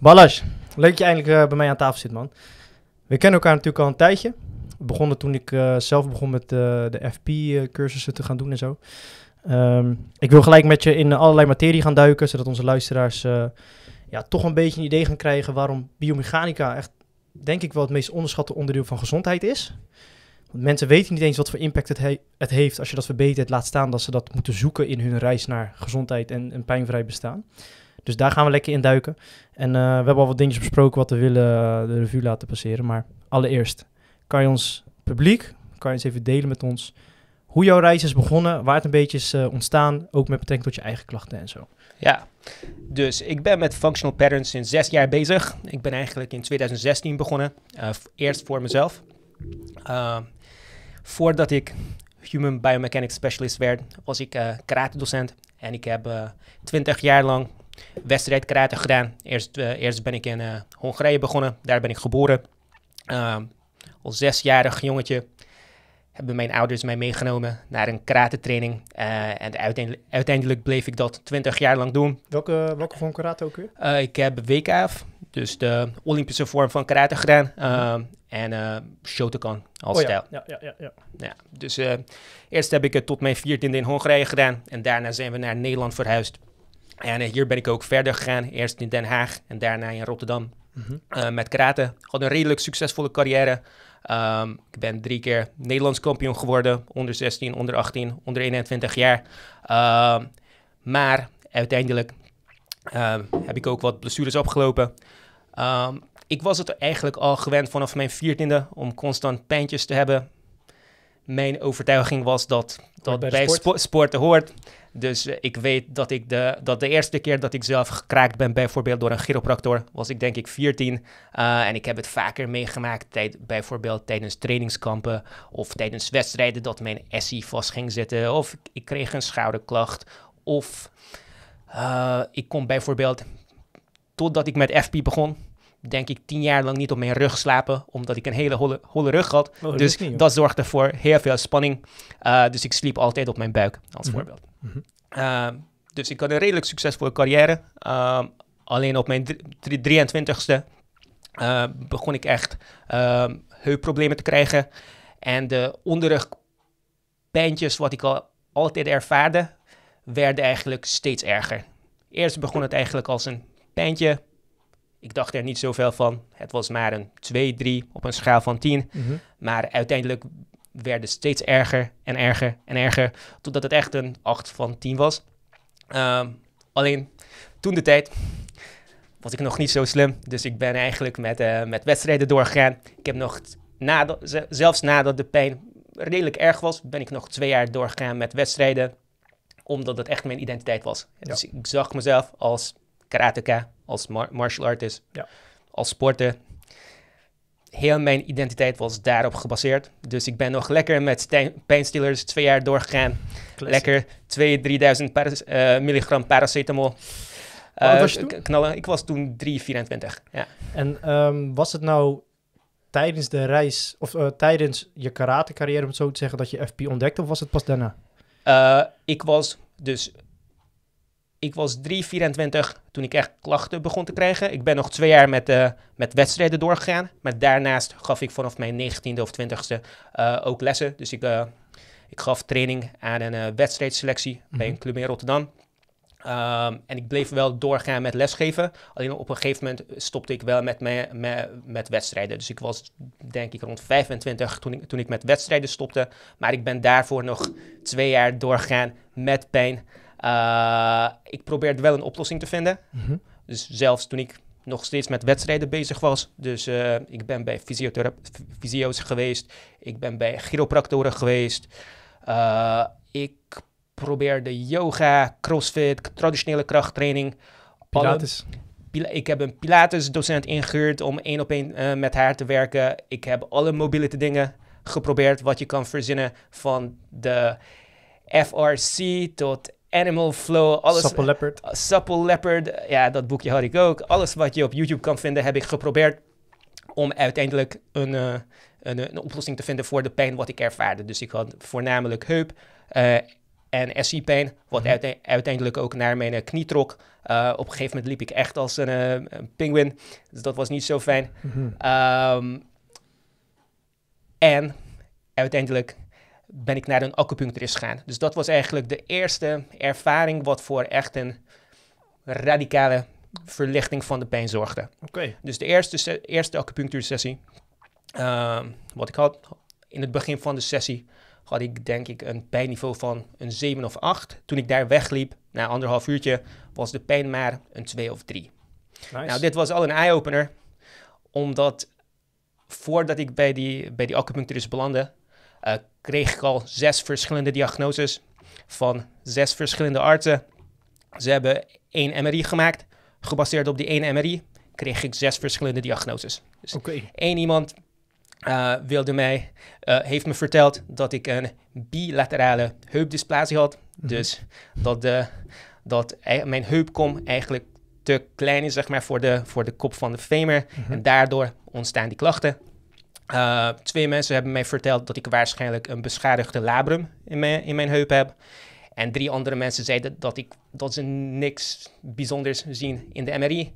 Balas, leuk dat je eindelijk eh, bij mij aan tafel zit, man. We kennen elkaar natuurlijk al een tijdje. We begonnen toen ik eh, zelf begon met eh, de FP-cursussen te gaan doen en zo. Ehm, ik wil gelijk met je in allerlei materie gaan duiken, zodat onze luisteraars ja, toch een beetje een idee gaan krijgen waarom biomechanica echt, denk ik wel, het meest onderschatte onderdeel van gezondheid is. Want mensen weten niet eens wat voor impact het, het heeft als je dat verbetert, laat staan dat ze dat moeten zoeken in hun reis naar gezondheid en een pijnvrij bestaan. Dus daar gaan we lekker in duiken. En eh, we hebben al wat dingetjes besproken wat we willen eh, de revue laten passeren. Maar allereerst, kan je ons publiek, kan je eens even delen met ons hoe jouw reis is begonnen, waar het een beetje is eh, ontstaan, ook met betrekking tot je eigen klachten en zo. Ja, dus ik ben met Functional Patterns sinds zes jaar bezig. Ik ben eigenlijk in 2016 begonnen, eerst voor mezelf. Ehm, voordat ik Human Biomechanics Specialist werd, was ik karate docent en ik heb twintig jaar lang Karate gedaan. Eerst, eh, eerst ben ik in eh, Hongarije begonnen. Daar ben ik geboren. Ehm, al zesjarig jongetje hebben mijn ouders mij meegenomen naar een karatetraining. Eh, en uiteindelijk, bleef ik dat twintig jaar lang doen. Welke, welke vorm karate ook weer? ik heb WKF, dus de Olympische vorm van karate gedaan. Uh, ehm, ja. En Shotokan als oh stijl. Ja, ja, ja, ja, ja. dus eerst heb ik het tot mijn viertiende in Hongarije gedaan. En daarna zijn we naar Nederland verhuisd. En eh, hier ben ik ook verder gegaan. Eerst in Den Haag en daarna in Rotterdam. Mhm. Eh, met karate. Had een redelijk succesvolle carrière. Ehm, ik ben drie keer Nederlands kampioen geworden. Onder 16, onder 18, onder 21 jaar. Ehm, maar uiteindelijk ehm, heb ik ook wat blessures opgelopen. ik was het eigenlijk al gewend vanaf mijn 14e om constant pijntjes te hebben. Mijn overtuiging was dat dat bij, sport? sporten hoort. Dus eh, ik weet dat ik de, dat de eerste keer dat ik zelf gekraakt ben, bijvoorbeeld door een chiropractor, was ik denk ik 14. Eh, en ik heb het vaker meegemaakt, tijd, bijvoorbeeld tijdens trainingskampen of tijdens wedstrijden, dat mijn SI vast ging zitten. Of ik, ik kreeg een schouderklacht. Of eh, ik kom bijvoorbeeld, totdat ik met FP begon, denk ik, tien jaar lang niet op mijn rug slapen, omdat ik een hele holle, holle rug had. Oh, dus dat zorgde voor heel veel spanning. Eh, dus ik sliep altijd op mijn buik, als mhm. voorbeeld. Mhm. Ehm, dus ik had een redelijk succesvolle carrière. Ehm, alleen op mijn 23ste eh, begon ik echt ehm, heupproblemen te krijgen. En de onderrugpijntjes, wat ik al altijd ervaarde, werden eigenlijk steeds erger. Eerst begon het eigenlijk als een pijntje, ik dacht er niet zoveel van. Het was maar een 2, 3 op een schaal van 10. Mhm. Maar uiteindelijk werd het steeds erger en erger en erger. Totdat het echt een 8 van 10 was. Ehm, alleen toen de tijd was ik nog niet zo slim. Dus ik ben eigenlijk met, eh, met wedstrijden doorgegaan. Ik heb nog, zelfs nadat de pijn redelijk erg was, ben ik nog twee jaar doorgegaan met wedstrijden. Omdat het echt mijn identiteit was. Dus ik zag mezelf als karateka, als martial artist, ja. als sporter. Heel mijn identiteit was daarop gebaseerd. Dus ik ben nog lekker met Pijnstealers twee jaar doorgegaan. Lekker 2.000, 3000 duizend milligram paracetamol. Uh, was knallen. Ik was toen 324. Ja. En ehm, was het nou tijdens de reis, of eh, tijdens je karate carrière, om het zo te zeggen, dat je FP ontdekte, of was het pas daarna? Eh, ik was dus ik was 3,24 toen ik echt klachten begon te krijgen. Ik ben nog twee jaar met, eh, met wedstrijden doorgegaan. Maar daarnaast gaf ik vanaf mijn 19e of 20e eh, ook lessen. Dus ik, eh, ik gaf training aan een wedstrijdselectie bij een mhm. club in Rotterdam. Ehm, en ik bleef wel doorgaan met lesgeven. Alleen op een gegeven moment stopte ik wel met, met wedstrijden. Dus ik was denk ik rond 25 toen ik, toen ik met wedstrijden stopte. Maar ik ben daarvoor nog twee jaar doorgegaan met pijn. Eh, ik probeerde wel een oplossing te vinden. Mhm. Dus zelfs toen ik nog steeds met wedstrijden bezig was. Dus eh, ik ben bij fysio's geweest. Ik ben bij chiropractoren geweest. Uh, ik probeerde yoga, crossfit, traditionele krachttraining. Pilates. ik heb een Pilates docent ingehuurd om één op één met haar te werken. Ik heb alle mobiele dingen geprobeerd wat je kan verzinnen van de FRC tot Animal Flow, alles. Supple Leopard. Eh, Supple Leopard, ja, dat boekje had ik ook. Alles wat je op YouTube kan vinden, heb ik geprobeerd om uiteindelijk een, eh, een, een, oplossing te vinden voor de pijn wat ik ervaarde. Dus ik had voornamelijk heup eh, en SI-pijn, wat mhm. uiteindelijk ook naar mijn knie trok. op een gegeven moment liep ik echt als een, een pinguin, dus dat was niet zo fijn. Mhm. Ehm, en uiteindelijk ben ik naar een acupuncturist gegaan. Dus dat was eigenlijk de eerste ervaring wat voor echt een radicale verlichting van de pijn zorgde. Oké. Dus de eerste, eerste acupunctuursessie, uh, ehm, wat ik had in het begin van de sessie, had ik denk ik een pijnniveau van een 7 of 8. Toen ik daar wegliep, na anderhalf uurtje, was de pijn maar een 2 of 3. Nice. Nou, dit was al een eye-opener, omdat voordat ik bij die, bij die acupuncturist belandde, uh, kreeg ik al zes verschillende diagnoses van zes verschillende artsen. Ze hebben één MRI gemaakt. Gebaseerd op die één MRI kreeg ik zes verschillende diagnoses. Dus iemand eh, wilde mij, eh, heeft me verteld dat ik een bilaterale heupdysplasie had. Mhm. Dus dat, de, dat e, mijn heupkom eigenlijk te klein is zeg maar, voor, de, voor de kop van de femur. Mhm. En daardoor ontstaan die klachten. Eh, twee mensen hebben mij verteld dat ik waarschijnlijk een beschadigde labrum in mijn, heup heb. En drie andere mensen zeiden dat, ik, dat ze niks bijzonders zien in de MRI.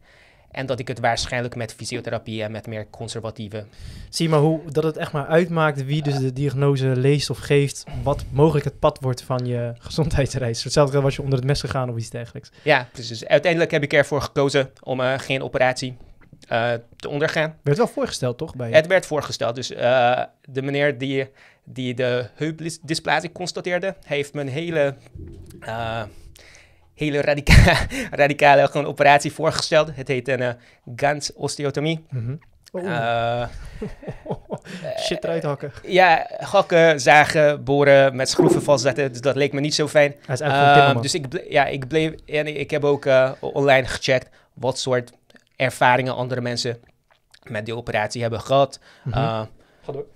En dat ik het waarschijnlijk met fysiotherapie en met meer conservatieve. Zie maar hoe dat het echt maar uitmaakt wie dus de diagnose leest of geeft. Wat mogelijk het pad wordt van je gezondheidsreis. Hetzelfde als je onder het mes gegaan of iets dergelijks. Ja, precies. Uiteindelijk heb ik ervoor gekozen om eh, geen operatie eh, te ondergaan. Werd wel voorgesteld, toch? Bij Het werd voorgesteld. Dus eh, de meneer die, die de heupdysplasie constateerde, heeft mijn hele eh, hele radicale, radicale gewoon operatie voorgesteld. Het heet een uh, gans osteotomie. oh. Shit eruit hakken. ja, hakken, zagen, boren, met schroeven vastzetten. Dus dat leek me niet zo fijn. Hij is eigenlijk dus ik, ja, ik bleef en ik heb ook online gecheckt wat soort ervaringen andere mensen met die operatie hebben gehad. Mhm. Eh, Ga door.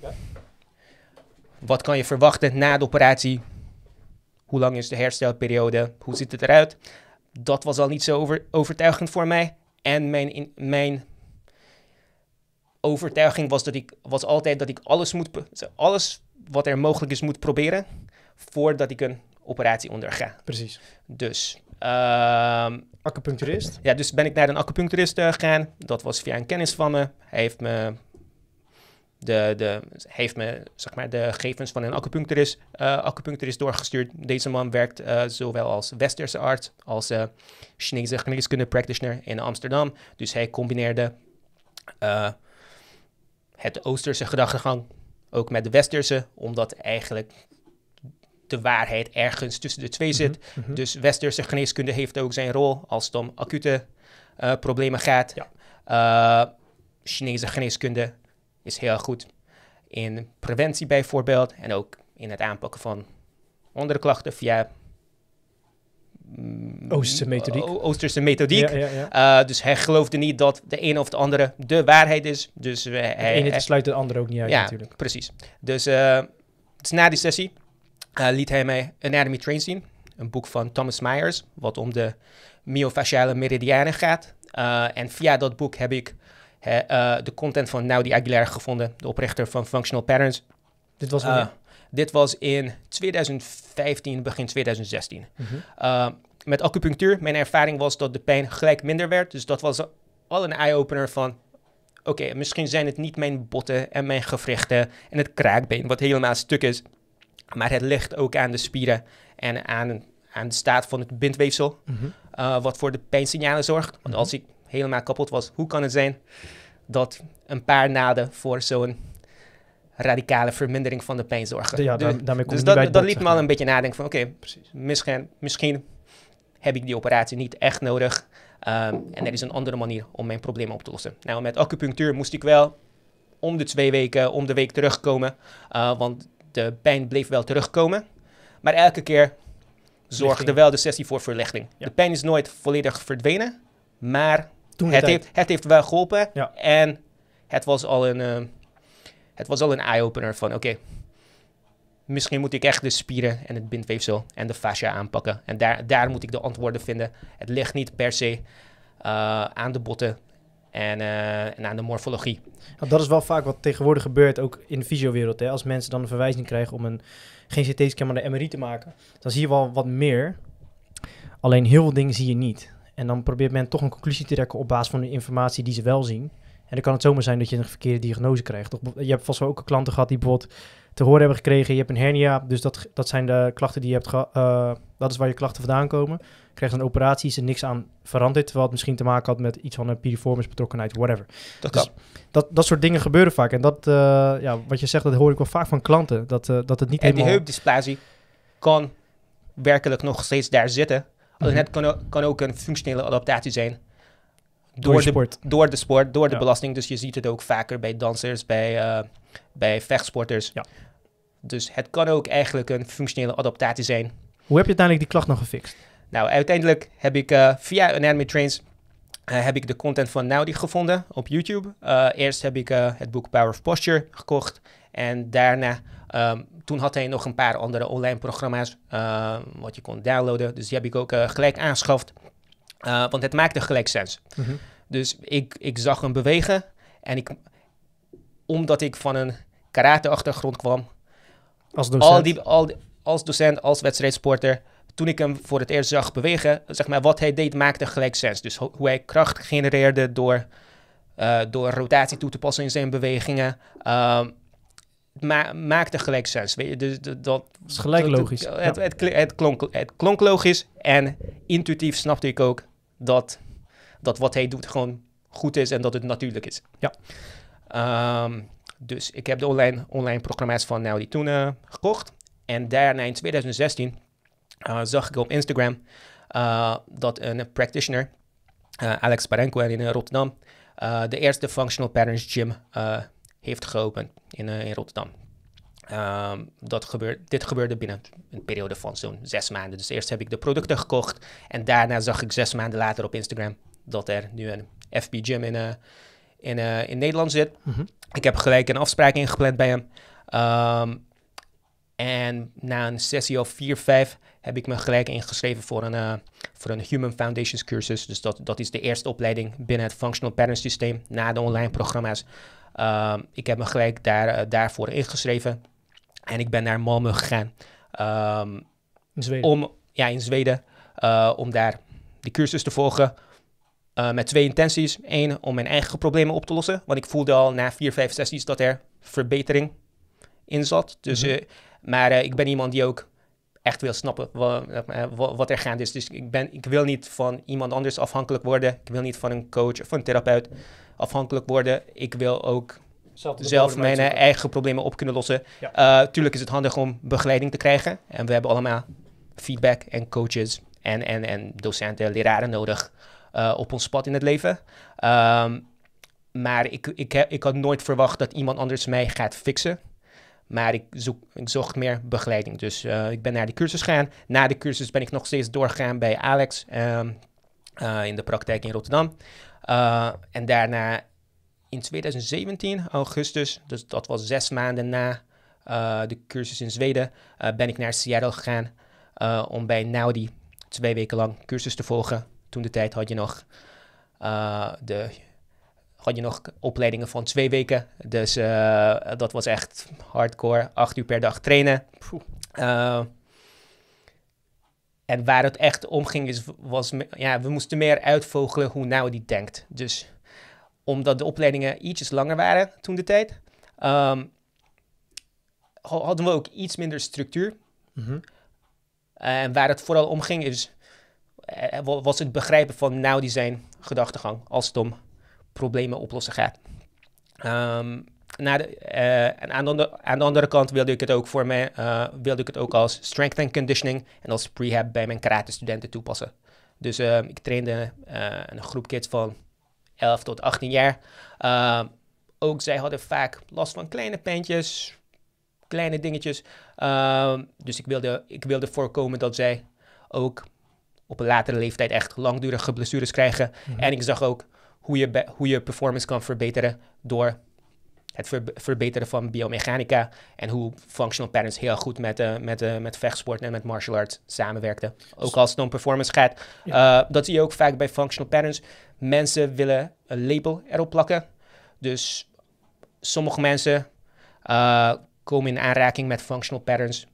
Wat kan je verwachten na de operatie? Hoe lang is de herstelperiode? Hoe ziet het eruit? Dat was al niet zo over, overtuigend voor mij. En mijn, in, mijn overtuiging was, dat ik, was altijd dat ik alles, moet, alles wat er mogelijk is moet proberen voordat ik een operatie ondergaan. Precies. Dus. Ehm, acupuncturist? Ja, dus ben ik naar een acupuncturist eh, gegaan. Dat was via een kennis van me. Hij heeft me de, de, heeft me zeg maar, de gegevens van een acupuncturist, eh, acupuncturist doorgestuurd. Deze man werkt eh, zowel als westerse arts als Chinese geneeskunde practitioner in Amsterdam. Dus hij combineerde het Oosterse gedachtegang ook met de westerse, omdat eigenlijk de waarheid ergens tussen de twee mhm, zit. Mhm. Dus westerse geneeskunde heeft ook zijn rol als het om acute eh, problemen gaat. Eh, Chinese geneeskunde is heel goed in preventie bijvoorbeeld en ook in het aanpakken van onderklachten via mm, Oosterse mm, methodiek. Oosterse methodiek. Ja, ja, ja. Eh, dus hij geloofde niet dat de een of de andere de waarheid is. Dus uh, hij, ene sluit de andere ook niet uit natuurlijk. Precies. Dus, uh, dus na die sessie uh, liet hij mij Anatomy Train zien. Een boek van Thomas Myers, wat om de myofasciale meridianen gaat. Eh, en via dat boek heb ik eh, de content van Naudi Aguilar gevonden, de oprichter van Functional Patterns. Dit was wanneer? dit was in 2015, begin 2016. Mhm. met acupunctuur, mijn ervaring was dat de pijn gelijk minder werd. Dus dat was al een eye-opener van, oké, misschien zijn het niet mijn botten en mijn gewrichten en het kraakbeen, wat helemaal stuk is, maar het ligt ook aan de spieren en aan, aan de staat van het bindweefsel, mhm. eh, wat voor de pijnsignalen zorgt. Want mhm. als ik helemaal kapot was, hoe kan het zijn dat een paar naden voor zo'n radicale vermindering van de pijn zorgen? Ja, dus- daarmee dus dat, dat, dat liet me al een beetje nadenken van oké, misschien, misschien heb ik die operatie niet echt nodig. Ehm, en er is een andere manier om mijn problemen op te lossen. Nou, met acupunctuur moest ik wel om de twee weken, om de week terugkomen. Eh, want de pijn bleef wel terugkomen. Maar elke keer zorgde wel de sessie voor verlichting. De pijn is nooit volledig verdwenen, maar Toen het, heeft, het heeft wel geholpen. En het was al een, eh, het was al een eye-opener van oké, misschien moet ik echt de spieren en het bindweefsel en de fascia aanpakken. En daar, daar moet ik de antwoorden vinden. Het ligt niet per se eh, aan de botten en, en eh, nou, aan de morfologie. Nou, dat is wel vaak wat tegenwoordig gebeurt, ook in de fysiowereld. Als mensen dan een verwijzing krijgen om een GCT-scan naar de MRI te maken, dan zie je wel wat meer. Alleen heel veel dingen zie je niet. En dan probeert men toch een conclusie te trekken op basis van de informatie die ze wel zien. En dan kan het zomaar zijn dat je een verkeerde diagnose krijgt. je hebt vast wel ook klanten gehad die bijvoorbeeld te horen hebben gekregen: je hebt een hernia, dus dat, dat zijn de klachten die je hebt gehad. Eh, dat is waar je klachten vandaan komen kreeg operatie is er niks aan veranderd. wat misschien te maken had met iets van een piriformis betrokkenheid, whatever. Dat, dus dat, dat soort dingen gebeuren vaak. En dat, eh, ja, wat je zegt, dat hoor ik wel vaak van klanten. Dat, eh, dat het niet en helemaal... En die heupdysplasie kan werkelijk nog steeds daar zitten. Mhm. het kan ook, kan, ook een functionele adaptatie zijn. Door, de sport. Door de sport, door de belasting. Dus je ziet het ook vaker bij dansers, bij, eh, bij vechtsporters. Ja. Dus het kan ook eigenlijk een functionele adaptatie zijn. Hoe heb je uiteindelijk die klacht nog gefixt? Nou, uiteindelijk heb ik uh, via Anatomy Trains eh, heb ik de content van Naudi gevonden op YouTube. Eh, eerst heb ik het boek Power of Posture gekocht. En daarna, ehm, toen had hij nog een paar andere online programma's wat je kon downloaden. Dus die heb ik ook gelijk aangeschaft. want het maakte gelijk sens. Mhm. Dus ik, ik zag hem bewegen. En ik, omdat ik van een karate-achtergrond kwam. Als docent. al, als docent, als wedstrijdsporter toen ik hem voor het eerst zag bewegen, zeg maar, wat hij deed maakte gelijk sens. Dus hoe hij kracht genereerde door, eh, door rotatie toe te passen in zijn bewegingen. Uh, ma maakte gelijk sens. Weet je, dus dat, dat is gelijk logisch. het, het, klonk, het, klonk, logisch en intuïtief snapte ik ook dat, dat wat hij doet gewoon goed is en dat het natuurlijk is. Ja. Ehm, dus ik heb de online, online programma's van Naudi toen eh, gekocht. En daarna in 2016 eh, zag ik op Instagram eh, dat een practitioner, eh, Alex Parenko in Rotterdam, de eerste Functional Patterns Gym heeft geopend in, in Rotterdam. Ehm, dat gebeurt, dit gebeurde binnen een periode van zo'n zes maanden. Dus eerst heb ik de producten gekocht en daarna zag ik zes maanden later op Instagram dat er nu een FB Gym in, uh, in, uh, in Nederland zit. Mhm. Ik heb gelijk een afspraak ingepland bij hem. Ehm, en na een sessie of vier, vijf heb ik me gelijk ingeschreven voor een, eh, voor een Human Foundations cursus. Dus dat, dat is de eerste opleiding binnen het Functional Parent Systeem na de online programma's. Ehm, ik heb me gelijk daar, eh, daarvoor ingeschreven en ik ben naar Malmö gegaan. Ehm, in Zweden? Om, ja, in Zweden. Eh, om daar die cursus te volgen. met twee intenties. Eén, om mijn eigen problemen op te lossen. Want ik voelde al na vier, vijf sessies dat er verbetering in zat. Dus, mhm. maar ik ben iemand die ook echt wil snappen eh, wat, er gaande is. Dus ik, ben, ik wil niet van iemand anders afhankelijk worden. Ik wil niet van een coach of een therapeut afhankelijk worden. Ik wil ook zelf, zelf mijn eh, eigen problemen op kunnen lossen. Eh, tuurlijk is het handig om begeleiding te krijgen. En we hebben allemaal feedback en coaches en, en, en docenten, leraren nodig op ons pad in het leven. Ehm, maar ik, ik, ik had nooit verwacht dat iemand anders mij gaat fixen. Maar ik, zoek, ik zocht meer begeleiding. Dus eh, ik ben naar de cursus gegaan. Na de cursus ben ik nog steeds doorgegaan bij Alex ehm, eh, in de praktijk in Rotterdam. Eh, en daarna in 2017, augustus, dus dat was zes maanden na de cursus in Zweden, ben ik naar Seattle gegaan om bij Naudi twee weken lang cursus te volgen. Toen de tijd had je nog de had je nog opleidingen van twee weken. Dus eh, dat was echt hardcore. Acht uur per dag trainen. Eh, en waar het echt om ging, is, was, ja, we moesten meer uitvogelen hoe nou die denkt. Dus omdat de opleidingen ietsjes langer waren toen de tijd, ehm, hadden we ook iets minder structuur. Mhm. En waar het vooral om ging, is, eh, was het begrijpen van nou die zijn gedachtegang als stom problemen oplossen gaat. Ehm, naar eh, en aan de, andere, aan kant wilde ik het ook voor mij, eh, wilde ik het ook als strength and conditioning en als prehab bij mijn karate studenten toepassen. Dus ehm, ik trainde eh, een groep kids van 11 tot 18 jaar. Ehm, ook zij hadden vaak last van kleine pijntjes, kleine dingetjes. dus ik wilde, ik wilde voorkomen dat zij ook op een latere leeftijd echt langdurige blessures krijgen. Mhm. En ik zag ook hoe je, hoe je performance kan verbeteren door het verbeteren van biomechanica en hoe functional patterns heel goed met, eh, met, eh, met vechtsport en met martial arts samenwerkten. Ook als het om performance gaat. Eh, dat zie je ook vaak bij functional patterns. Mensen willen een label erop plakken. Dus sommige mensen komen in aanraking met functional patterns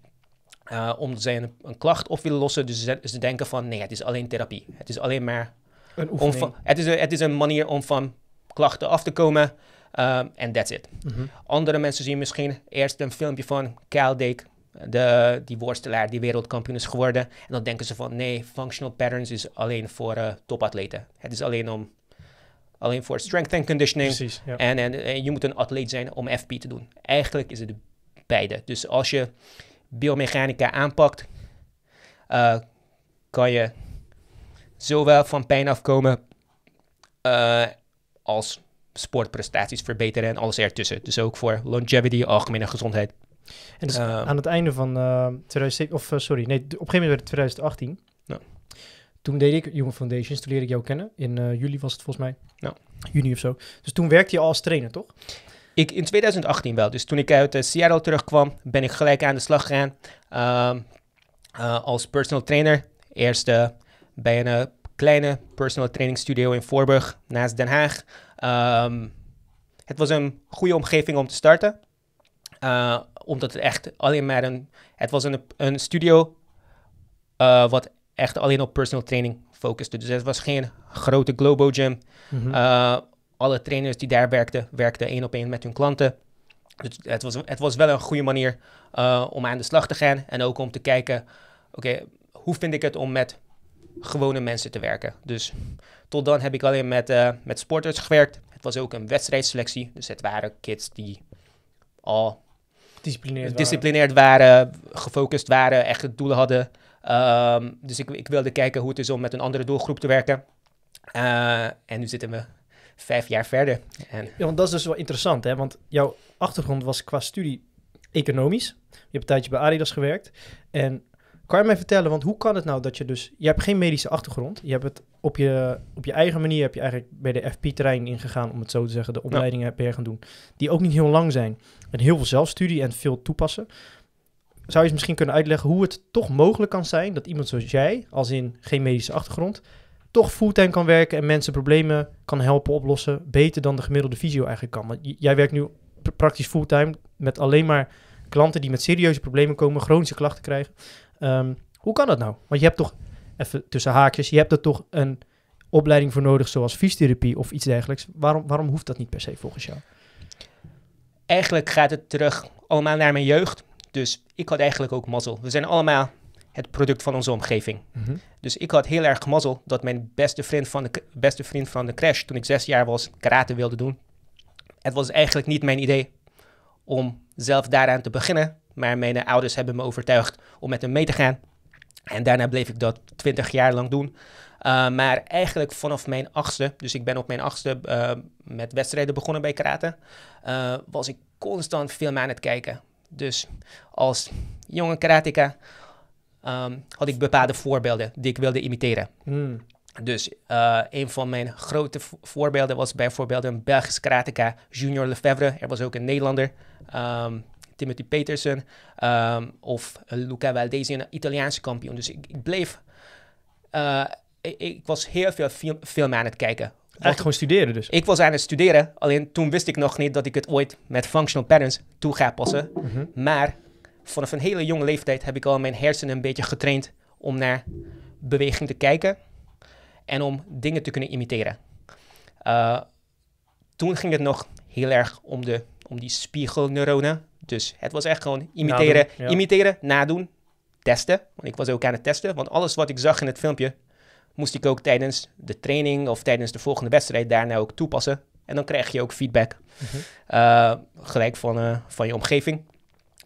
omdat ze een, een, klacht op willen lossen. Dus ze, ze denken van nee, het is alleen therapie. Het is alleen maar een oefening. het, is een, manier om van klachten af te komen. Ehm, en that's it. Mhm. Andere mensen zien misschien eerst een filmpje van Kyle de, die worstelaar die wereldkampioen is geworden. En dan denken ze van nee, functional patterns is alleen voor eh, topatleten. Het is alleen om alleen voor strength and conditioning. en, en, en, je moet een atleet zijn om FP te doen. Eigenlijk is het beide. Dus als je biomechanica aanpakt, eh, kan je zowel van pijn afkomen eh, als sportprestaties verbeteren en alles ertussen. Dus ook voor longevity, algemene gezondheid. En dus ehm, aan het einde van uh, of eh, sorry, nee, op een gegeven moment werd het 2018. Nou. Toen deed ik Human Foundations, toen leerde ik jou kennen. In juli was het volgens mij. Nou. Juni of zo. Dus toen werkte je al als trainer, toch? Ik in 2018 wel. Dus toen ik uit Seattle terugkwam, ben ik gelijk aan de slag gegaan. Ehm, als personal trainer. Eerst bij een eh, kleine personal training studio in Voorburg naast Den Haag. Ehm, het was een goede omgeving om te starten. Eh, omdat het echt alleen maar een. Het was een, een studio eh, wat echt alleen op personal training focuste. Dus het was geen grote Globo Gym. Mhm. alle trainers die daar werkten, werkten één op één met hun klanten. Dus het was, het was wel een goede manier om aan de slag te gaan. En ook om te kijken: oké, hoe vind ik het om met gewone mensen te werken. Dus tot dan heb ik alleen met, eh, met sporters gewerkt. Het was ook een wedstrijdselectie. Dus het waren kids die al gedisciplineerd waren. gefocust waren, echt doelen hadden. Ehm, dus ik, ik, wilde kijken hoe het is om met een andere doelgroep te werken. Eh, en nu zitten we vijf jaar verder. En... Ja, want dat is dus wel interessant, hè? Want jouw achtergrond was qua studie economisch. Je hebt een tijdje bij Adidas gewerkt. En kan je mij vertellen, want hoe kan het nou dat je dus... Je hebt geen medische achtergrond. Je hebt het op je, op je eigen manier... heb je eigenlijk bij de FP-terrein ingegaan, om het zo te zeggen. De opleidingen heb je gaan doen. Die ook niet heel lang zijn. En heel veel zelfstudie en veel toepassen. Zou je eens misschien kunnen uitleggen hoe het toch mogelijk kan zijn... dat iemand zoals jij, als in geen medische achtergrond... toch fulltime kan werken en mensen problemen kan helpen oplossen... beter dan de gemiddelde visio eigenlijk kan. Want jij werkt nu praktisch fulltime met alleen maar klanten die met serieuze problemen komen, chronische klachten krijgen. Ehm, hoe kan dat nou? Want je hebt toch, even tussen haakjes, je hebt er toch een opleiding voor nodig, zoals fysiotherapie of iets dergelijks. Waarom, waarom hoeft dat niet per se volgens jou? Eigenlijk gaat het terug allemaal naar mijn jeugd. Dus ik had eigenlijk ook mazzel. We zijn allemaal het product van onze omgeving. Mhm. Dus ik had heel erg mazzel dat mijn beste vriend, van de, beste vriend van de crash, toen ik zes jaar was, karate wilde doen. Het was eigenlijk niet mijn idee om zelf daaraan te beginnen. Maar mijn ouders hebben me overtuigd om met hem mee te gaan. En daarna bleef ik dat 20 jaar lang doen. Eh, maar eigenlijk vanaf mijn achtste, dus ik ben op mijn achtste eh, met wedstrijden begonnen bij karate, eh, was ik constant film aan het kijken. Dus als jonge karateka ehm, had ik bepaalde voorbeelden die ik wilde imiteren. Hmm. Dus een van mijn grote voorbeelden was bijvoorbeeld een Belgisch karateka, Junior Lefebvre. Er was ook een Nederlander. Ehm, Timothy Peterson ehm, of eh, Luca Valdesi, een Italiaanse kampioen. Dus ik, bleef, eh, ik, was heel veel film, aan het kijken. Echt gewoon studeren dus? Ik was aan het studeren, alleen toen wist ik nog niet dat ik het ooit met functional patterns toe ga passen. Oh, mhm. Maar vanaf een hele jonge leeftijd heb ik al mijn hersenen een beetje getraind om naar beweging te kijken en om dingen te kunnen imiteren. Eh, toen ging het nog heel erg om, de, om die spiegelneuronen. Dus het was echt gewoon imiteren, nadoen, imiteren, nadoen, testen. Want ik was ook aan het testen, want alles wat ik zag in het filmpje moest ik ook tijdens de training of tijdens de volgende wedstrijd daarna ook toepassen. En dan krijg je ook feedback. Mhm. Eh, gelijk van, eh, van je omgeving.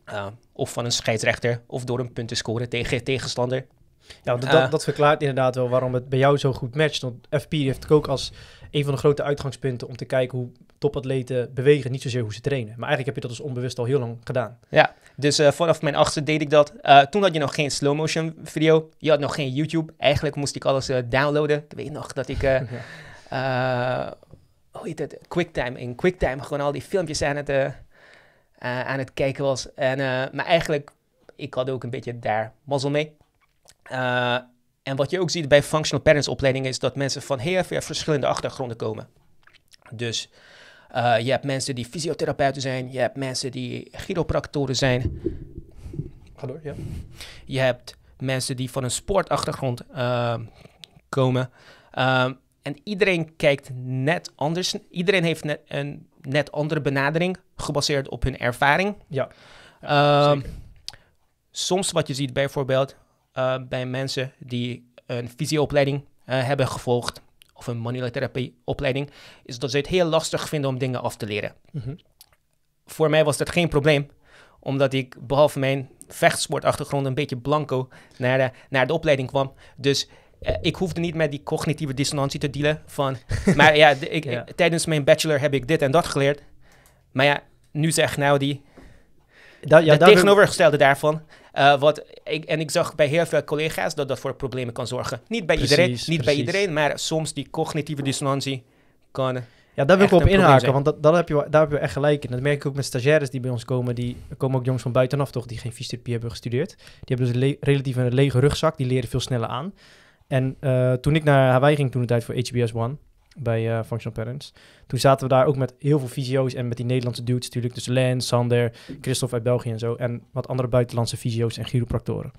Eh, of van een scheidsrechter. Of door een punt te scoren tegen tegenstander. Ja, nou, dat, dat, verklaart inderdaad wel waarom het bij jou zo goed matcht. Want FP heeft ook als een van de grote uitgangspunten om te kijken hoe topatleten bewegen. Niet zozeer hoe ze trainen. Maar eigenlijk heb je dat dus onbewust al heel lang gedaan. Ja, dus eh, vanaf mijn achtste deed ik dat. Eh, toen had je nog geen slow motion video. Je had nog geen YouTube. Eigenlijk moest ik alles eh, downloaden. Ik weet nog dat ik... ja. hoe heet het? QuickTime. In QuickTime gewoon al die filmpjes aan het, aan het kijken was. En, maar eigenlijk, ik had ook een beetje daar mazzel mee. En wat je ook ziet bij functional patterns opleidingen is dat mensen van heel veel verschillende achtergronden komen. Dus eh, je hebt mensen die fysiotherapeuten zijn, je hebt mensen die chiropractoren zijn. Ga door, ja. Je hebt mensen die van een sportachtergrond ehm, komen. Ehm, en iedereen kijkt net anders. Iedereen heeft net een net andere benadering, gebaseerd op hun ervaring. Ja. Ehm, soms wat je ziet bijvoorbeeld, eh, bij mensen die een visieopleiding eh, hebben gevolgd of een manuele therapieopleiding, is dat ze het heel lastig vinden om dingen af te leren. Mhm. Voor mij was dat geen probleem, omdat ik behalve mijn vechtsportachtergrond een beetje blanco naar de, naar de opleiding kwam. Dus eh, ik hoefde niet met die cognitieve dissonantie te dealen van... maar ja, tijdens mijn bachelor heb ik dit en dat geleerd. Maar ja, nu zeg nou die... Dat, ja, tegenovergestelde daarvan. Eh, wat ik, en ik zag bij heel veel collega's dat dat voor problemen kan zorgen. Niet bij iedereen, niet bij iedereen, maar soms die cognitieve dissonantie kan. Ja, daar wil ik op inhaken, want dat, dat heb je, daar heb je echt gelijk in. Dat merk ik ook met stagiaires die bij ons komen. Die komen ook jongens van buitenaf, toch, die geen fysiotherapie hebben gestudeerd. Die hebben dus relatief een lege rugzak, die leren veel sneller aan. En eh, toen ik naar Hawaii ging toen de tijd voor HBS One, bij eh, Functional Parents. Toen zaten we daar ook met heel veel fysio's en met die Nederlandse dudes natuurlijk. Dus Len, Sander, Christophe uit België en zo. En wat andere buitenlandse fysio's en chiropractoren.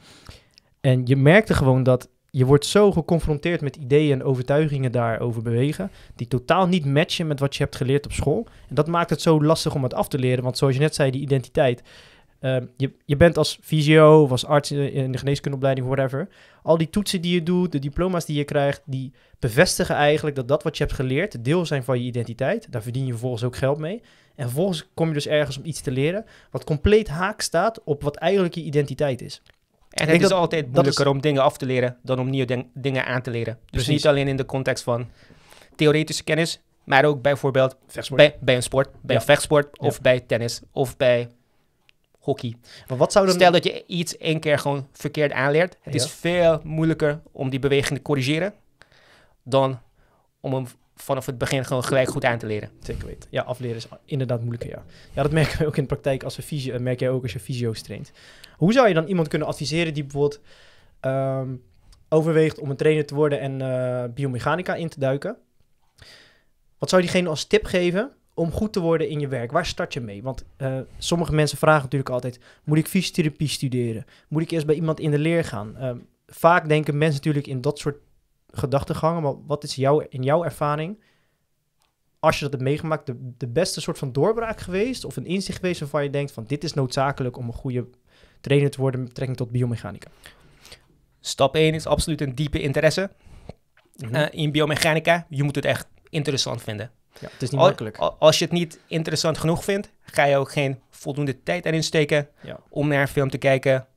En je merkte gewoon dat je wordt zo geconfronteerd met ideeën en overtuigingen daarover bewegen, die totaal niet matchen met wat je hebt geleerd op school. En dat maakt het zo lastig om het af te leren, want zoals je net zei, die identiteit, Ehm, je, je bent als fysio of als arts in de geneeskundeopleiding, whatever. Al die toetsen die je doet, de diploma's die je krijgt, die bevestigen eigenlijk dat dat wat je hebt geleerd deel zijn van je identiteit. Daar verdien je vervolgens ook geld mee. En vervolgens kom je dus ergens om iets te leren wat compleet haak staat op wat eigenlijk je identiteit is. En het is altijd moeilijker om dingen af te leren dan om nieuwe dingen aan te leren. Dus Precies. niet alleen in de context van theoretische kennis, maar ook bijvoorbeeld bij, bij, een sport, bij een vechtsport of bij tennis of bij hockey. Maar wat zou dan... Stel dat je iets één keer gewoon verkeerd aanleert. Het is veel moeilijker om die beweging te corrigeren dan om hem vanaf het begin gewoon gelijk goed aan te leren. Zeker weten. Ja, afleren is inderdaad moeilijker, ja. Ja, dat merken we ook in de praktijk als we fysio... merk jij ook als je fysio's traint. Hoe zou je dan iemand kunnen adviseren die bijvoorbeeld... Ehm, overweegt om een trainer te worden en eh, biomechanica in te duiken. Wat zou diegene als tip geven om goed te worden in je werk? Waar start je mee? Want eh, sommige mensen vragen natuurlijk altijd: moet ik fysiotherapie studeren? Moet ik eerst bij iemand in de leer gaan? Ehm, vaak denken mensen natuurlijk in dat soort gedachtegangen. Maar wat is jouw, in jouw ervaring, als je dat hebt meegemaakt, de, beste soort van doorbraak geweest? Of een inzicht geweest waarvan je denkt: van dit is noodzakelijk om een goede trainer te worden met betrekking tot biomechanica? Stap 1 is absoluut een diepe interesse mhm. eh, in biomechanica. Je moet het echt interessant vinden. Ja, het is niet makkelijk. Als je het niet interessant genoeg vindt, ga je ook geen voldoende tijd erin steken om naar een film te kijken,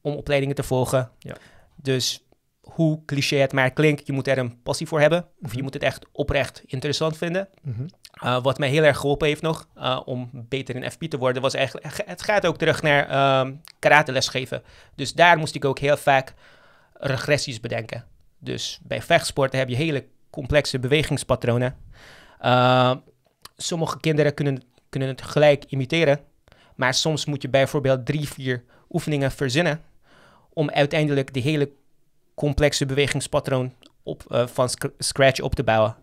om opleidingen te volgen. Ja. Dus hoe cliché het maar klinkt, je moet er een passie voor hebben. Of je mhm. moet het echt oprecht interessant vinden. Mhm. Eh, wat mij heel erg geholpen heeft nog eh, om beter in FP te worden, was eigenlijk. Eh, het gaat ook terug naar um, karate lesgeven. Dus daar moest ik ook heel vaak regressies bedenken. Dus bij vechtsporten heb je hele complexe bewegingspatronen. Eh, sommige kinderen kunnen, kunnen het gelijk imiteren, maar soms moet je bijvoorbeeld drie, vier oefeningen verzinnen om uiteindelijk die hele complexe bewegingspatroon op, eh, van scratch op te bouwen.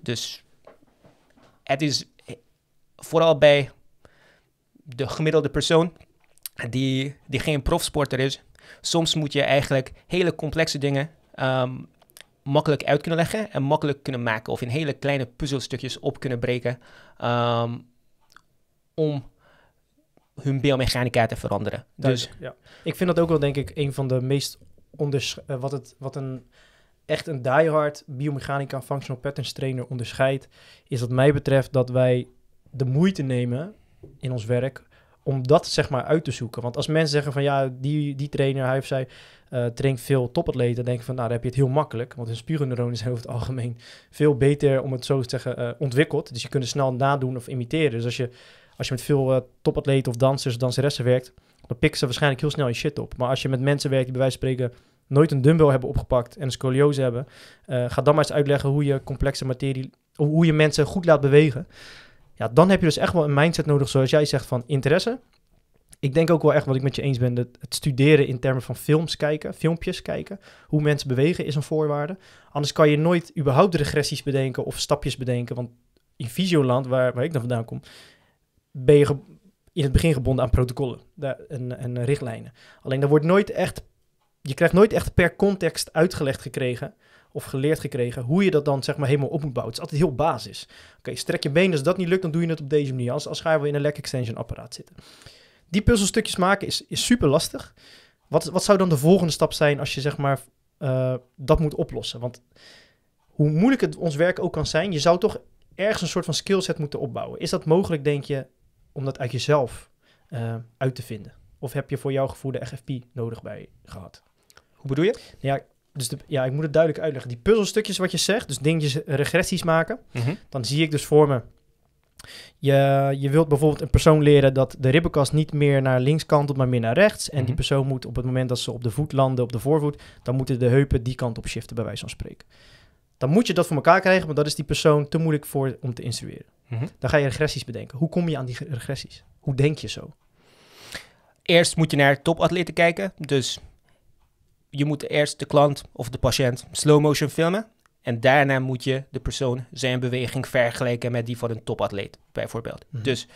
Dus het is vooral bij de gemiddelde persoon die, die geen profsporter is, soms moet je eigenlijk hele complexe dingen ehm, makkelijk uit kunnen leggen en makkelijk kunnen maken. Of in hele kleine puzzelstukjes op kunnen breken ehm, om hun biomechanica te veranderen. Dus, ja. Ik vind dat ook wel, denk ik, een van de meest onders... Eh, wat, het, wat een echt een diehard biomechanica functional patterns trainer onderscheidt... is wat mij betreft dat wij de moeite nemen in ons werk om dat zeg maar uit te zoeken. Want als mensen zeggen van ja, die, die trainer, hij of zij uh, traint veel topatleten, dan denk ik van nou, dan heb je het heel makkelijk. Want hun spierenneuronen zijn over het algemeen veel beter, om het zo te zeggen, eh, ontwikkeld. Dus je kunt het snel nadoen of imiteren. Dus als je, als je met veel eh, topatleten of dansers, danseressen werkt, dan pikken ze waarschijnlijk heel snel je shit op. Maar als je met mensen werkt die bij wijze van spreken nooit een dumbbell hebben opgepakt en een scoliose hebben, ga dan maar eens uitleggen hoe je complexe materie, hoe je mensen goed laat bewegen. Ja, dan heb je dus echt wel een mindset nodig, zoals jij zegt, van interesse. Ik denk ook wel echt wat ik met je eens ben, dat het studeren in termen van films kijken, filmpjes kijken, hoe mensen bewegen is een voorwaarde. Anders kan je nooit überhaupt regressies bedenken of stapjes bedenken, want in Visioland, waar, waar ik dan vandaan kom, ben je in het begin gebonden aan protocollen en, en richtlijnen. Alleen daar wordt nooit echt, je krijgt nooit echt per context uitgelegd gekregen of geleerd gekregen hoe je dat dan zeg maar helemaal op moet bouwen. Het is altijd heel basis. Oké, strek je benen. Als dat niet lukt, dan doe je het op deze manier. Anders, als gaan we in een lek extension apparaat zitten. Die puzzelstukjes maken is, is super lastig. Wat, wat zou dan de volgende stap zijn als je zeg maar eh, dat moet oplossen? Want hoe moeilijk het ons werk ook kan zijn, je zou toch ergens een soort van skillset moeten opbouwen. Is dat mogelijk, denk je, om dat uit jezelf eh, uit te vinden? Of heb je voor jouw gevoel de FFP nodig bij gehad? Hoe bedoel je? ja, dus ja, ik moet het duidelijk uitleggen. Die puzzelstukjes wat je zegt, dus dingetjes, regressies maken. Mhm. Dan zie ik dus voor me. Je, je wilt bijvoorbeeld een persoon leren dat de ribbenkast niet meer naar links kantelt, maar meer naar rechts. En die mhm. persoon moet op het moment dat ze op de voet landen, op de voorvoet, dan moeten de heupen die kant op shiften, bij wijze van spreken. Dan moet je dat voor elkaar krijgen, maar dat is die persoon te moeilijk voor om te instrueren. Mhm. Dan ga je regressies bedenken. Hoe kom je aan die regressies? Hoe denk je zo? Eerst moet je naar topatleten kijken. Dus je moet eerst de klant of de patiënt slow motion filmen. En daarna moet je de persoon zijn beweging vergelijken met die van een topatleet, bijvoorbeeld. Mhm. Dus